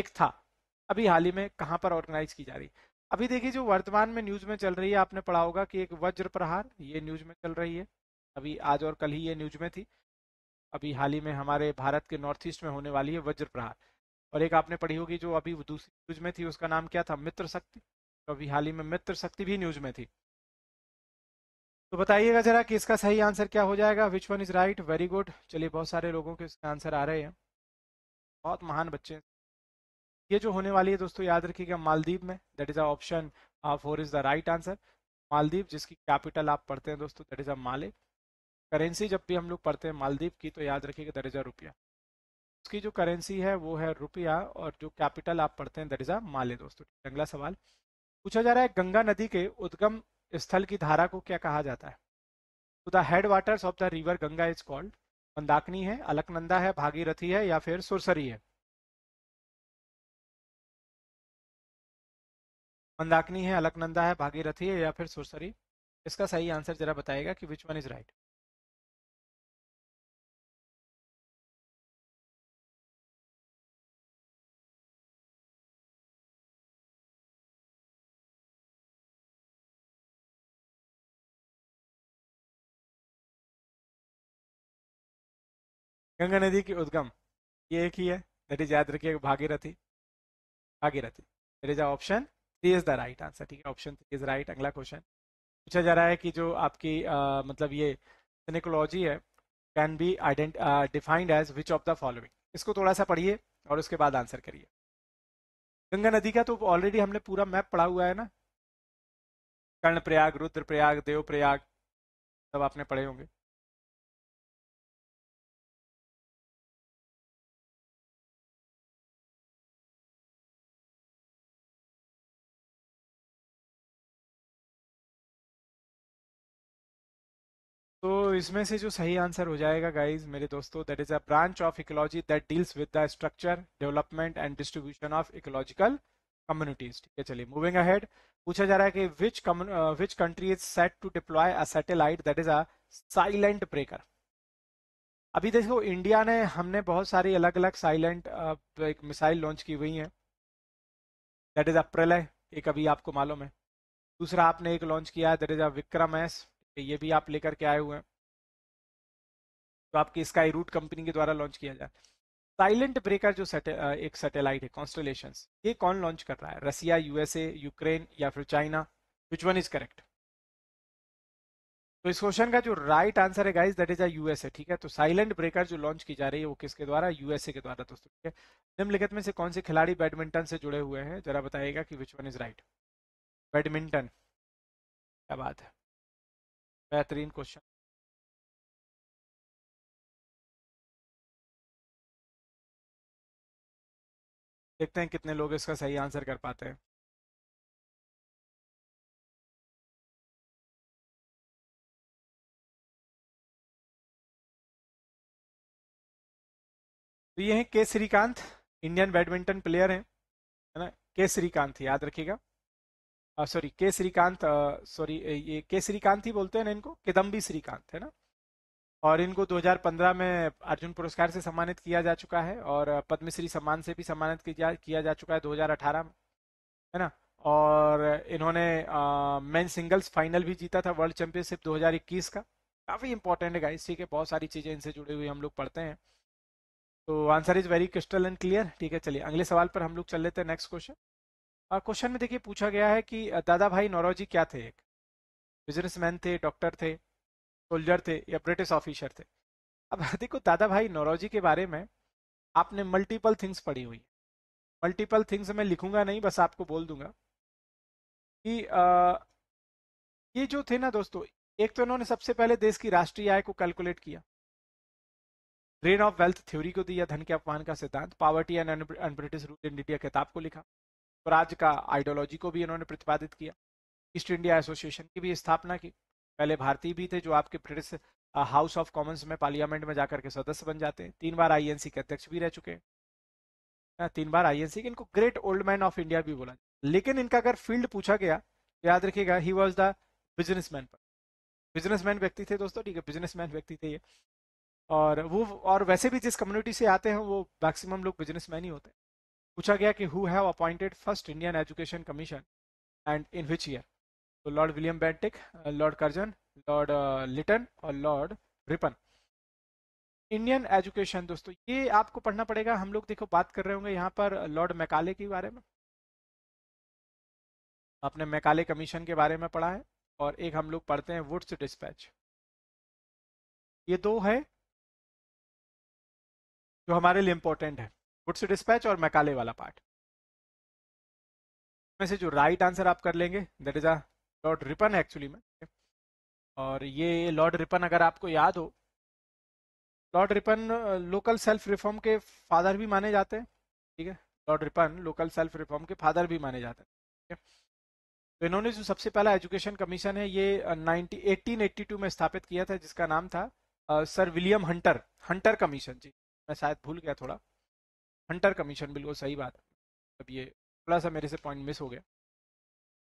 एक था अभी हाल ही में कहाँ पर ऑर्गेनाइज की जा रही अभी देखिए जो वर्तमान में न्यूज में चल रही है आपने पढ़ा होगा कि एक वज्र प्रहार ये न्यूज में चल रही है अभी आज और कल ही ये न्यूज में थी अभी हाल ही में हमारे भारत के नॉर्थ ईस्ट में होने वाली है वज्र प्रहार और एक आपने पढ़ी होगी जो अभी दूसरी न्यूज में थी उसका नाम क्या था मित्र शक्ति तो अभी हाल ही में मित्र शक्ति भी न्यूज में थी तो बताइएगा जरा कि इसका सही आंसर क्या हो जाएगा which one is right very good चलिए बहुत सारे लोगों के इसके आंसर आ रहे हैं बहुत महान बच्चे ये जो होने वाली है दोस्तों याद रखिएगा मालदीव में that is a option four is the right answer Maldives जिसकी कैपिटल आप पढ़ते हैं दोस्तों that is a Male currency जब भी हम लोग पढ़ते हैं मालदीव की तो याद रखिएगा दैट इज अ रुपया उसकी जो करेंसी है वो है रुपया और जो कैपिटल आप पढ़ते हैं दट इज अ माले दोस्तों अगला सवाल पूछा जा रहा है गंगा नदी के उद्गम स्थल की धारा को क्या कहा जाता है तो the head waters of the river Ganga is called Mandakini है अलकनंदा है भागीरथी है या फिर सुरसरी है मंदाकिनी है अलकनंदा है भागीरथी है या फिर सुरसरी इसका सही आंसर जरा बताएगा कि which one is right Ganga नदी की उद्गम ये एक ही है दैट इज याद रखिए Bhagirathi Bhagirathi that is option three is the right answer ठीक है ऑप्शन थ्री इज राइट अगला क्वेश्चन पूछा जा रहा है कि जो आपकी आ, मतलब ये सिनेकोलॉजी है can be identified as which of the following इसको थोड़ा सा पढ़िए और उसके बाद आंसर करिए गंगा नदी का तो ऑलरेडी हमने पूरा मैप पढ़ा हुआ है ना कर्णप्रयाग रुद्रप्रयाग देवप्रयाग सब आपने पढ़े होंगे इसमें से जो सही आंसर हो जाएगा गाइज मेरे दोस्तों that is a branch of ecology that deals with the structure development and distribution of ecological communities ठीक है चलिए मूविंग अहेड पूछा जा रहा है कि which which country is set to deploy a satellite that is a silent breaker अभी देखो इंडिया ने हमने बहुत सारी अलग अलग साइलेंट एक मिसाइल लॉन्च की हुई है दैट इज अ प्रलय एक अभी आपको मालूम है दूसरा आपने एक लॉन्च किया है that is a Vikram S ये भी आप लेकर के आए हुए हैं तो आपके स्काई रूट कंपनी के द्वारा लॉन्च किया जाए साइलेंट ब्रेकर जो सेटे, एक सैटेलाइट है कॉन्स्टोलेशन ये कौन लॉन्च कर रहा है रसिया यूएसए यूक्रेन या फिर China which one is correct तो इस क्वेश्चन का जो राइट आंसर है guys that is a USA ठीक है तो साइलेंट ब्रेकर जो लॉन्च की जा रही है वो किसके द्वारा यूएसए के द्वारा दोस्तों ठीक है निम्नलिखित में से कौन से खिलाड़ी बैडमिंटन से जुड़े हुए हैं जरा बताइएगा कि which one is right badminton क्या बात है बेहतरीन क्वेश्चन देखते हैं कितने लोग इसका सही आंसर कर पाते हैं तो ये हैं के श्रीकांत इंडियन बैडमिंटन प्लेयर हैं है ना के श्रीकांत याद रखिएगा सॉरी के श्रीकांत सॉरी ये के श्रीकांत ही बोलते हैं ना इनको किदम्बी श्रीकांत है ना और इनको 2015 में अर्जुन पुरस्कार से सम्मानित किया जा चुका है और पद्मश्री सम्मान से भी सम्मानित किया किया जा चुका है 2018 में है ना और इन्होंने मेन सिंगल्स फाइनल भी जीता था वर्ल्ड चैंपियनशिप 2021 का काफ़ी इंपॉर्टेंट है गाइस ठीक है बहुत सारी चीज़ें इनसे जुड़ी हुई हम लोग पढ़ते हैं तो answer is very crystal and clear ठीक है चलिए अगले सवाल पर हम लोग चल लेते हैं नेक्स्ट क्वेश्चन क्वेश्चन में देखिए पूछा गया है कि दादा भाई नौरोजी क्या थे एक बिजनेसमैन थे डॉक्टर थे सोल्जर थे या ब्रिटिश ऑफिसर थे अब देखो दादा भाई नौरोजी के बारे में आपने मल्टीपल थिंग्स पढ़ी हुई मल्टीपल थिंग्स मैं लिखूंगा नहीं बस आपको बोल दूंगा कि आ, ये जो थे ना दोस्तों एक तो इन्होंने सबसे पहले देश की राष्ट्रीय आय को कैलकुलेट किया रेन ऑफ वेल्थ थ्योरी को दिया धन के अपमान का सिद्धांत poverty and unbritish rule in India किताब को लिखा स्वराज का आइडियोलॉजी को भी इन्होंने प्रतिपादित किया ईस्ट इंडिया एसोसिएशन की भी स्थापना की पहले भारतीय भी थे जो आपके ब्रिटिश हाउस ऑफ कॉमन्स में पार्लियामेंट में जाकर के सदस्य बन जाते हैं तीन बार आईएनसी के अध्यक्ष भी रह चुके हैं तीन बार आईएनसी के इनको great old man of India भी बोला लेकिन इनका अगर फील्ड पूछा गया तो याद रखिएगा he was the business man business man व्यक्ति थे दोस्तों ठीक है बिजनेस मैन व्यक्ति थे ये और वो और वैसे भी जिस कम्युनिटी से आते हैं वो मैक्सिमम लोग मैन ही होते हैं पूछा गया कि who have appointed first Indian education commission and in which year तो lord William Bentinck lord Curzon lord Lytton और लॉर्ड रिपन इंडियन एजुकेशन दोस्तों ये आपको पढ़ना पड़ेगा हम लोग देखो बात कर रहे होंगे यहाँ पर लॉर्ड uh, मैकाले के बारे में आपने मैकाले कमीशन के बारे में पढ़ा है और एक हम लोग पढ़ते हैं वुड्स डिस्पैच ये दो है जो हमारे लिए इंपॉर्टेंट है वुड्स डिस्पैच और मैकाले वाला पार्ट में से जो राइट आंसर आप कर लेंगे that is a lord Ripon है एक्चुअली में और ये लॉर्ड रिपन अगर आपको याद हो lord Ripon local self reform के फादर भी माने जाते हैं ठीक है lord Ripon local self reform के फादर भी माने जाते हैं तो इन्होंने जो सबसे पहला एजुकेशन कमीशन है ये 1882 में स्थापित किया था जिसका नाम था sir William Hunter Hunter commission जी मैं शायद भूल गया थोड़ा हंटर कमीशन बिल्कुल सही बात है अब ये थोड़ा सा मेरे से पॉइंट मिस हो गया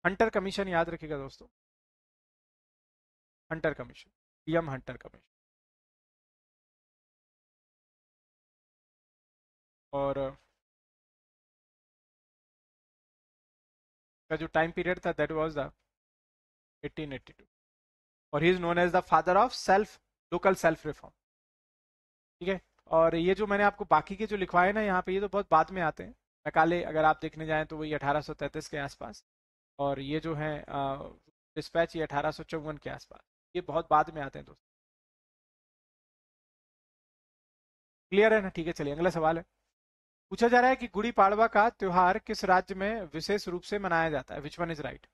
हंटर कमीशन याद रखिएगा दोस्तों Hunter commission PM Hunter commission और का जो टाइम पीरियड था दैट वाज द 1882 और he is known as the father of self local self reform ठीक है और ये जो मैंने आपको बाकी के जो लिखवाए ना यहाँ पे ये तो बहुत बाद में आते हैं नकाले अगर आप देखने जाएं तो वही 1833 के आसपास और ये जो है डिस्पैच ये अठारह के आसपास ये बहुत बाद में आते हैं दोस्तों क्लियर है ना ठीक है चलिए अगला सवाल है पूछा जा रहा है कि गुड़ी पाड़वा का त्योहार किस राज्य में विशेष रूप से मनाया जाता है which one is right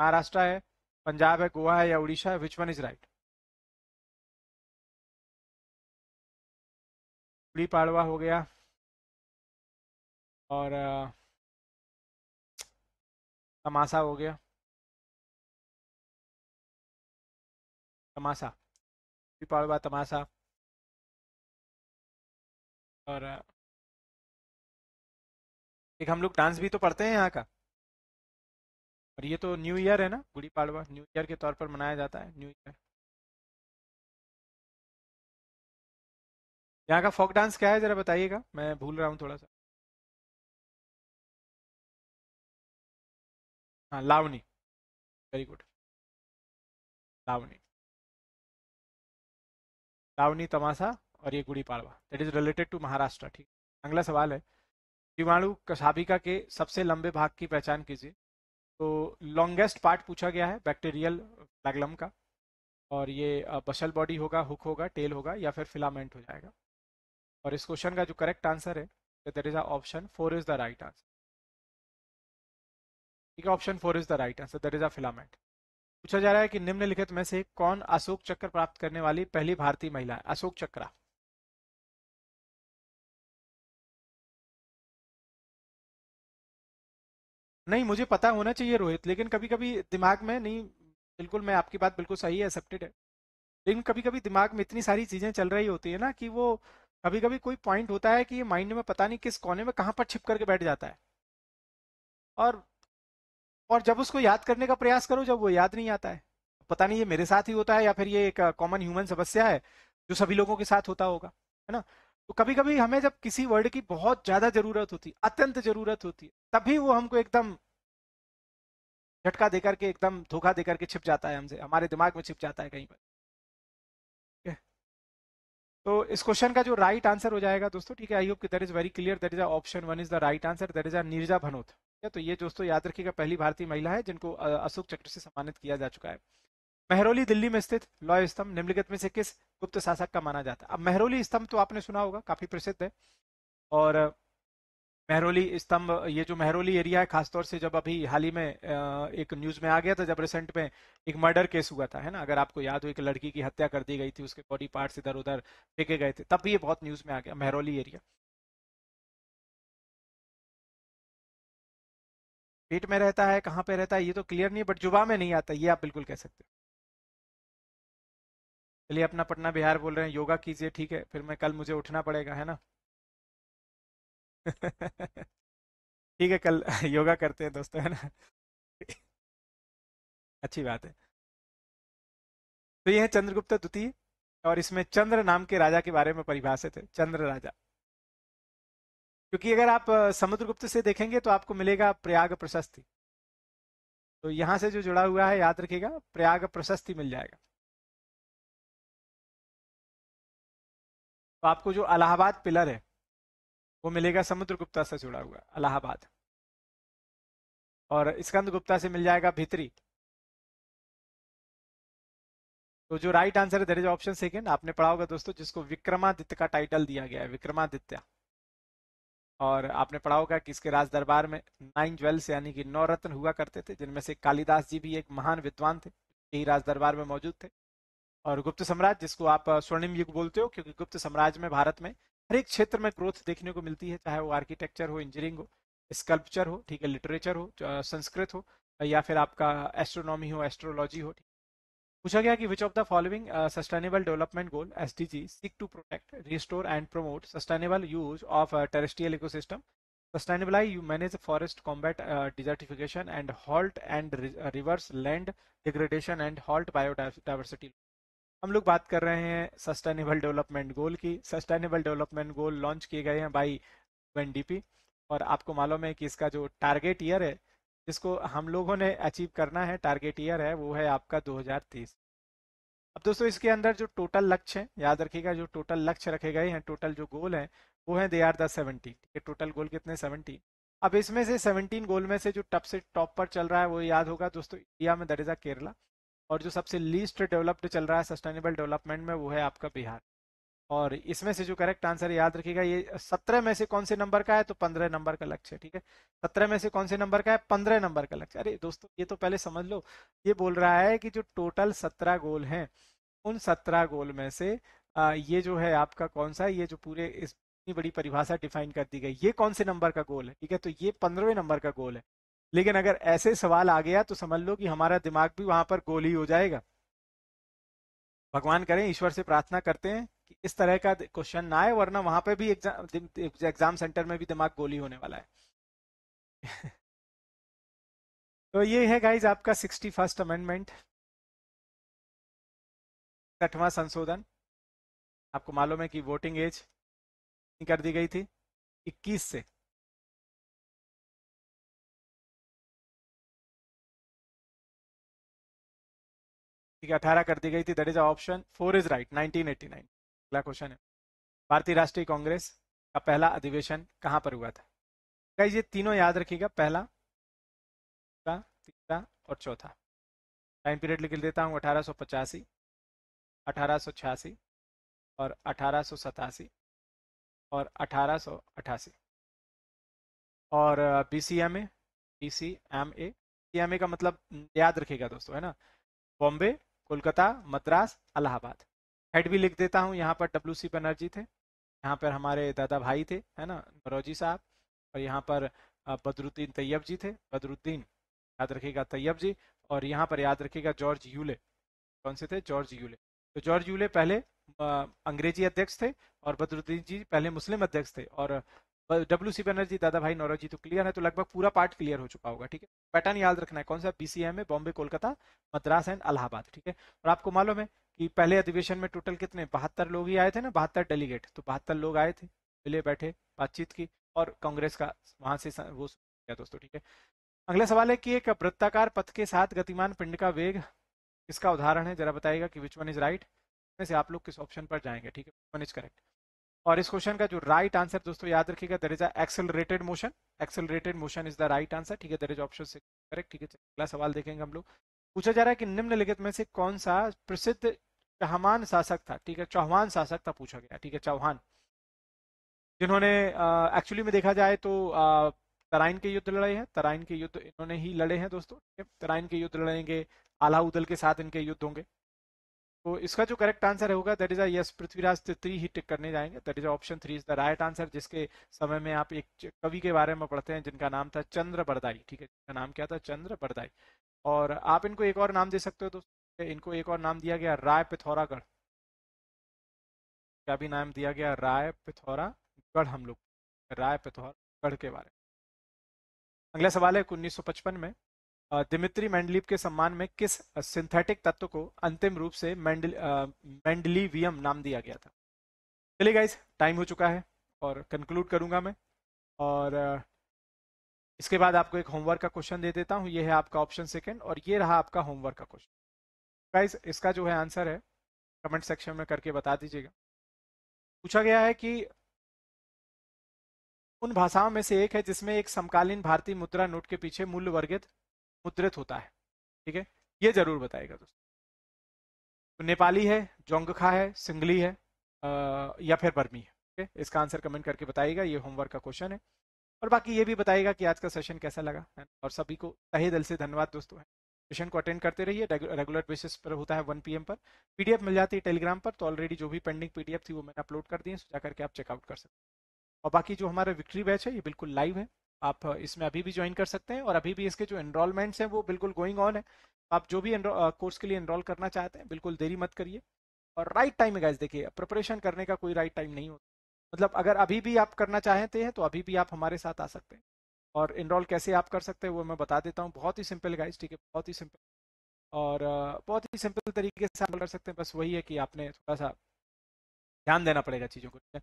Maharashtra है पंजाब है गोवा है या उड़ीसा है which one is right Gudi Padwa हो गया और तमाशा हो गया तमाशा पाड़वा तमाशा और एक हम लोग डांस भी तो पढ़ते हैं यहाँ का और ये तो न्यू ईयर है ना गुड़ी पाड़वा न्यू ईयर के तौर पर मनाया जाता है न्यू ईयर यहाँ का फोक डांस क्या है जरा बताइएगा मैं भूल रहा हूँ थोड़ा सा हाँ लावनी वेरी गुड लावनी लावनी तमाशा और ये Gudi Padwa that is related to Maharashtra ठीक अगला सवाल है जीवाणु कसाबिका के सबसे लंबे भाग की पहचान कीजिए तो लॉन्गेस्ट पार्ट पूछा गया है बैक्टीरियल फ्लैगलम का और ये बशल बॉडी होगा हुक होगा टेल होगा या फिर फिलामेंट हो जाएगा और इस क्वेश्चन का जो करेक्ट आंसर है that is a option four is the right answer ठीक है option four is the right answer that is a filament पूछा जा रहा है कि निम्नलिखित में से कौन अशोक चक्र प्राप्त करने वाली पहली भारतीय महिला है अशोक चक्र नहीं मुझे पता होना चाहिए रोहित लेकिन कभी कभी दिमाग में नहीं बिल्कुल मैं आपकी बात बिल्कुल सही है एक्सेप्टेड है लेकिन कभी कभी दिमाग में इतनी सारी चीजें चल रही होती है ना कि वो कभी कभी कोई पॉइंट होता है कि ये माइंड में पता नहीं किस कोने में कहां पर छिप करके बैठ जाता है और और जब उसको याद करने का प्रयास करो जब वो याद नहीं आता है पता नहीं ये मेरे साथ ही होता है या फिर ये एक कॉमन ह्यूमन समस्या है जो सभी लोगों के साथ होता होगा है ना तो कभी कभी हमें जब किसी वर्ड की बहुत ज्यादा जरूरत होती अत्यंत जरूरत होती है तभी वो हमको एकदम झटका देकर के एकदम धोखा देकर के छिप जाता है हमसे हमारे दिमाग में छिप जाता है कहीं पर तो इस क्वेश्चन का जो राइट right आंसर हो जाएगा दोस्तों ठीक है आई होप कि that is very clear that is a option one is the right answer that is a Neerja Bhanot तो ये दोस्तों याद रखिएगा पहली भारतीय महिला है जिनको अशोक चक्र से सम्मानित किया जा चुका है मेहरौली दिल्ली में स्थित लॉय स्तंभ निम्नलिखित में से किस गुप्त शासक का माना जाता है अब मेहरौली स्तंभ तो आपने सुना होगा काफी प्रसिद्ध है और मेहरौली स्तंभ ये जो मेहरौली एरिया है खासतौर से जब अभी हाल ही में एक न्यूज में आ गया था जब रिसेंट में एक मर्डर केस हुआ था है ना अगर आपको याद हो एक लड़की की हत्या कर दी गई थी उसके बॉडी पार्ट्स इधर उधर फेंके गए थे तब भी ये बहुत न्यूज में आ गया मेहरौली एरिया पेट में रहता है कहां पे रहता है ये तो क्लियर नहीं बट जुबा में नहीं आता ये आप बिल्कुल कह सकते हो चलिए अपना पटना बिहार बोल रहे हैं योगा कीजिए ठीक है फिर मैं कल मुझे उठना पड़ेगा है ना ठीक है कल योगा करते हैं दोस्तों है ना अच्छी बात है तो ये है चंद्रगुप्त द्वितीय और इसमें चंद्र नाम के राजा के बारे में परिभाषित है चंद्र राजा क्योंकि अगर आप समुद्रगुप्त से देखेंगे तो आपको मिलेगा प्रयाग प्रशस्ति तो यहां से जो जुड़ा हुआ है याद रखिएगा प्रयाग प्रशस्ति मिल जाएगा तो आपको जो अलाहाबाद पिलर है वो मिलेगा समुद्र गुप्ता से जुड़ा हुआ अलाहाबाद और स्कंद गुप्ता से मिल जाएगा भित्री तो जो राइट आंसर है दर इज ऑप्शन सेकेंड आपने पढ़ा होगा दोस्तों जिसको विक्रमादित्य का टाइटल दिया गया है विक्रमादित्य और आपने पढ़ा होगा कि इसके राज दरबार में नाइन ज्वेल्स यानी कि नौ रत्न हुआ करते थे जिनमें से कालिदास जी भी एक महान विद्वान थे यही राज दरबार में मौजूद थे और गुप्त साम्राज्य जिसको आप स्वर्णिम युग बोलते हो क्योंकि गुप्त साम्राज्य में भारत में हर एक क्षेत्र में ग्रोथ देखने को मिलती है चाहे वो आर्किटेक्चर हो इंजीनियरिंग हो स्कल्पचर हो ठीक है लिटरेचर हो संस्कृत हो या फिर आपका एस्ट्रोनॉमी हो एस्ट्रोलॉजी हो ठीक पूछा गया कि which of the following sustainable development goal S D G seek to protect restore and promote sustainable use of terrestrial eco system sustainable I you manage forest combat desertification and halt and reverse land degradation and halt biodiversity हम लोग बात कर रहे हैं sustainable development गोल की sustainable development गोल launch किए गए हैं बाई यूएनडीपी और आपको मालूम है कि इसका जो टारगेट ईयर है जिसको हम लोगों ने अचीव करना है टारगेट ईयर है वो है आपका 2030 अब दोस्तों इसके अंदर जो टोटल लक्ष्य है याद रखिएगा जो टोटल लक्ष्य रखे गए हैं टोटल जो गोल है वो है दे आर द ठीक है टोटल गोल कितने सेवनटीन अब इसमें से सेवनटीन गोल में से जो टप से टॉप पर चल रहा है वो याद होगा दोस्तों इंडिया में दट इज अ केरला और जो सबसे लीस्ट डेवलप्ड चल रहा है सस्टेनेबल डेवलपमेंट में वो है आपका बिहार और इसमें से जो करेक्ट आंसर याद रखिएगा ये सत्रह में से कौन से नंबर का है तो पंद्रह नंबर का लक्ष्य ठीक है सत्रह में से कौन से नंबर का है पंद्रह नंबर का लक्ष्य अरे दोस्तों ये तो पहले समझ लो ये बोल रहा है कि जो टोटल सत्रह गोल हैं उन सत्रह गोल में से आ, ये जो है आपका कौन सा ये जो पूरे इस इतनी बड़ी परिभाषा डिफाइन कर दी गई ये कौन से नंबर का गोल है ठीक है तो ये पंद्रहवें नंबर का गोल है लेकिन अगर ऐसे सवाल आ गया तो समझ लो कि हमारा दिमाग भी वहां पर गोल ही हो जाएगा भगवान करें ईश्वर से प्रार्थना करते हैं कि इस तरह का क्वेश्चन ना आए वरना वहां पे भी एग्जाम एग्जाम सेंटर में भी दिमाग गोली होने वाला है तो ये है गाइज आपका सिक्सटी फर्स्ट अमेंडमेंट छठवां संशोधन आपको मालूम है कि वोटिंग एज कर दी गई थी 21 से ठीक है अठारह कर दी गई थी that is option four is right 1989 अगला क्वेश्चन है भारतीय राष्ट्रीय कांग्रेस का पहला अधिवेशन कहाँ पर हुआ था ये तीनों याद रखिएगा पहला दूसरा तीसरा और चौथा टाइम पीरियड लिख देता हूँ अठारह सौ पचासी अठारह छियासी और अठारह सतासी और अठारह अठासी और B C M A B C M A C M A का मतलब याद रखेगा दोस्तों है ना बॉम्बे कोलकाता मद्रास अलाहाबाद हेड भी लिख देता हूँ यहाँ पर डब्ल्यू सी बनर्जी थे यहाँ पर हमारे दादा भाई थे है ना नौरोजी साहब और यहाँ पर बदरुद्दीन तैयब जी थे बदरुद्दीन याद रखिएगा तैयब जी और यहाँ पर याद रखिएगा जॉर्ज यूले कौन से थे जॉर्ज यूले तो जॉर्ज यूले पहले अंग्रेजी अध्यक्ष थे और बदरुद्दीन जी पहले मुस्लिम अध्यक्ष थे और डब्ल्यू सी बनर्जी दादा भाई नौरोजी तो क्लियर है तो लगभग पूरा पार्ट क्लियर हो चुका होगा ठीक है पैटर्न याद रखना है कौन सा बीसीएम है बॉम्बे कोलकाता मद्रास एंड अलाहाबाद ठीक है और आपको मालूम है कि पहले अधिवेशन में टोटल कितने बहत्तर लोग ही आए थे ना बहत्तर डेलीगेट तो बहत्तर लोग आए थे मिले बैठे बातचीत की और कांग्रेस का वहां से वो किया दोस्तों ठीक है अगला सवाल है कि एक वृत्ताकार पथ के साथ गतिमान पिंड का वेग किसका उदाहरण है जरा बताएगा कि विच वन इज राइट से आप लोग किस ऑप्शन पर जाएंगे ठीक है वन इज करेक्ट और इस क्वेश्चन का जो राइट आंसर दोस्तों याद रखिएगा there is accelerated motion accelerated motion is the right answer ठीक है there is option six correct ठीक है अगला सवाल देखेंगे हम लोग पूछा जा रहा है कि निम्नलिखित में से कौन सा प्रसिद्ध चौहान शासक था ठीक है चौहान शासक था पूछा गया ठीक है चौहान जिन्होंने एक्चुअली में देखा जाए तो आ, तराइन के युद्ध लड़े हैं तराइन के युद्ध इन्होंने ही लड़े हैं दोस्तों ठीक है तराइन के युद्ध लड़ेंगे आला उदल के साथ इनके युद्ध होंगे तो इसका जो करेक्ट आंसर होगा that is a yes Prithviraj three ही टिक करने जाएंगे that is option three is the right answer जिसके समय में आप एक कवि के बारे में पढ़ते हैं जिनका नाम था चंद्र बरदाई ठीक है जिनका नाम क्या था चंद्र बरदाई और आप इनको एक और नाम दे सकते हो दोस्तों इनको एक और नाम दिया गया राय पिथौरागढ़ क्या भी नाम दिया गया राय पिथौरागढ़ हम लोग राय पिथौरागढ़ के बारे में अगला सवाल है उन्नीस में दिमित्री मैंडलीव के सम्मान में किस सिंथेटिक तत्व को अंतिम रूप से मैंडलीवियम मेंडलीवियम नाम दिया गया था चलिए गाइस टाइम हो चुका है और कंक्लूड करूंगा मैं और इसके बाद आपको एक होमवर्क का क्वेश्चन दे देता हूं ये है आपका ऑप्शन सेकंड और ये रहा आपका होमवर्क का क्वेश्चन गाइज इसका जो है आंसर है कमेंट सेक्शन में करके बता दीजिएगा पूछा गया है कि उन भाषाओं में से एक है जिसमें एक समकालीन भारतीय मुद्रा नोट के पीछे मूल्य वर्गित मुद्रित होता है ठीक है ये जरूर बताएगा दोस्तों तो नेपाली है जोंगखा है सिंगली है आ, या फिर बर्मी है ठीक है इसका आंसर कमेंट करके बताइएगा ये होमवर्क का क्वेश्चन है और बाकी ये भी बताएगा कि आज का सेशन कैसा लगा और सभी को तहे दिल से धन्यवाद दोस्तों है सेशन को अटेंड करते रहिए रेगुलर बेसिस पर होता है वन पी पर पीडीएफ मिल जाती है टेलीग्राम पर तो ऑलरेडी जो भी पेंडिंग पीडीएफ थी वो मैंने अपलोड कर दी है जा करके आप चेकआउट कर सकते हैं और बाकी जो हमारा विक्ट्री बैच है ये बिल्कुल लाइव है आप इसमें अभी भी ज्वाइन कर सकते हैं और अभी भी इसके जो इनरोलमेंट्स हैं वो बिल्कुल गोइंग ऑन है आप जो भी कोर्स के लिए इनरोल करना चाहते हैं बिल्कुल देरी मत करिए और राइट टाइम है गाइज देखिए प्रिपरेशन करने का कोई राइट टाइम नहीं होता मतलब अगर अभी भी आप करना चाहते हैं तो अभी भी आप हमारे साथ आ सकते हैं और इनरोल कैसे आप कर सकते हैं वो मैं बता देता हूँ बहुत ही सिंपल गाइस ठीक है बहुत ही सिंपल और बहुत ही सिंपल तरीके से आप कर सकते हैं बस वही है कि आपने थोड़ा सा ध्यान देना पड़ेगा चीज़ों को ठीक है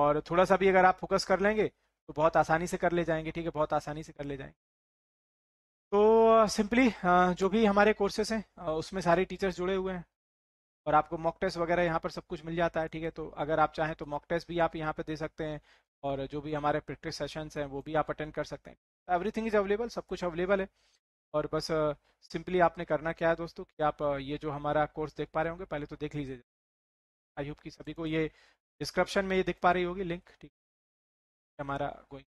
और थोड़ा सा भी अगर आप फोकस कर लेंगे तो बहुत आसानी से कर ले जाएंगे ठीक है बहुत आसानी से कर ले जाएंगे तो सिंपली जो भी हमारे कोर्सेस हैं उसमें सारे टीचर्स जुड़े हुए हैं और आपको मॉक टेस्ट वगैरह यहाँ पर सब कुछ मिल जाता है ठीक है तो अगर आप चाहें तो मॉक टेस्ट भी आप यहाँ पर दे सकते हैं और जो भी हमारे प्रैक्टिस सेशंस हैं वो भी आप अटेंड कर सकते हैं एवरीथिंग इज़ अवेलेबल सब कुछ अवेलेबल है और बस सिंपली आपने करना क्या है दोस्तों कि आप ये जो हमारा कोर्स देख पा रहे होंगे पहले तो देख लीजिए आई होप कि सभी को ये डिस्क्रिप्शन में ये दिख पा रही होगी लिंक ठीक हमारा गोइंग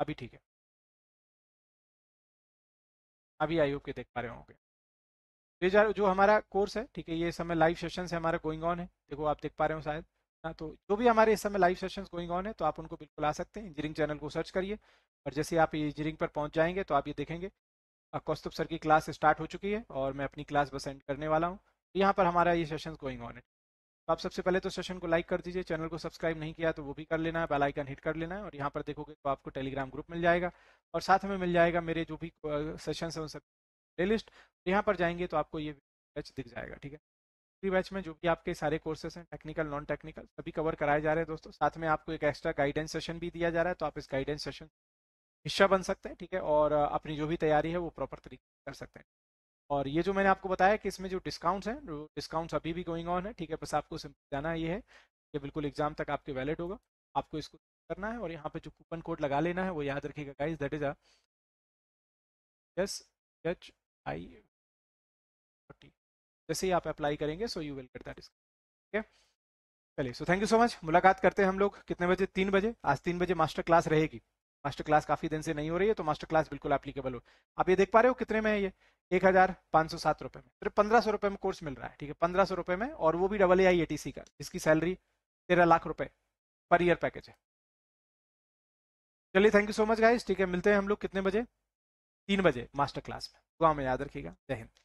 अभी ठीक है अभी आई होप के देख पा रहे होंगे ये जो हमारा कोर्स है ठीक है ये समय लाइव सेशन से हमारा गोइंग ऑन है देखो आप देख पा रहे हो शायद ना तो जो भी हमारे इस समय लाइव सेशन गोइंग ऑन है तो आप उनको बिल्कुल आ सकते हैं इंजीनियरिंग चैनल को सर्च करिए और जैसे आप इंजीनियरिंग पर पहुंच जाएंगे तो आप ये देखेंगे कौस्तुभ सर की क्लास स्टार्ट हो चुकी है और मैं अपनी क्लास बस एंड करने वाला हूँ तो यहाँ पर हमारा ये सेशन गोइंग ऑन है तो आप सबसे पहले तो सेशन को लाइक कर दीजिए चैनल को सब्सक्राइब नहीं किया तो वो भी कर लेना है बेल आइकन हिट कर लेना है और यहाँ पर देखोगे तो आपको टेलीग्राम ग्रुप मिल जाएगा और साथ में मिल जाएगा मेरे जो भी सेशन है उन सब प्ले लिस्ट यहाँ पर जाएंगे तो आपको ये बैच दिख जाएगा ठीक है फ्री बैच में जो भी आपके सारे कोर्सेस हैं टेक्निकल नॉन टेक्निकल सभी कवर कराए जा रहे हैं दोस्तों साथ में आपको एक एक्स्ट्रा गाइडेंस सेशन भी दिया जा रहा है तो आप इस गाइडेंस सेशन हिस्सा बन सकते हैं ठीक है और अपनी जो भी तैयारी है वो प्रॉपर तरीके से कर सकते हैं और ये जो मैंने आपको बताया कि इसमें जो डिस्काउंट्स हैं डिस्काउंट्स अभी भी गोइंग ऑन है ठीक है बस आपको सिंपल जाना ये है ये बिल्कुल एग्जाम तक आपके वैलिड होगा आपको इसको करना है और यहाँ पे जो कूपन कोड लगा लेना है वो याद रखिएगा guys that is as yes H I forty जैसे ही आप अप्लाई करेंगे so you will get that ठीक है चलिए so thank you so much मुलाकात करते हैं हम लोग कितने बजे तीन बजे आज तीन बजे मास्टर क्लास रहेगी मास्टर क्लास काफी दिन से नहीं हो रही है तो मास्टर क्लास बिल्कुल एप्लीकेबल हो आप ये देख पा रहे हो कितने में है ये एक हजार पाँच सौ सात रुपए में सिर्फ पंद्रह सौ रुपए में कोर्स मिल रहा है ठीक है पंद्रह सौ रुपए में और वो भी double A I A T C का जिसकी सैलरी तेरह लाख रुपए पर ईयर पैकेज है चलिए thank you so much guys ठीक है मिलते हैं हम लोग कितने बजे तीन बजे मास्टर क्लास में तो हमें याद रखिएगा जय हिंद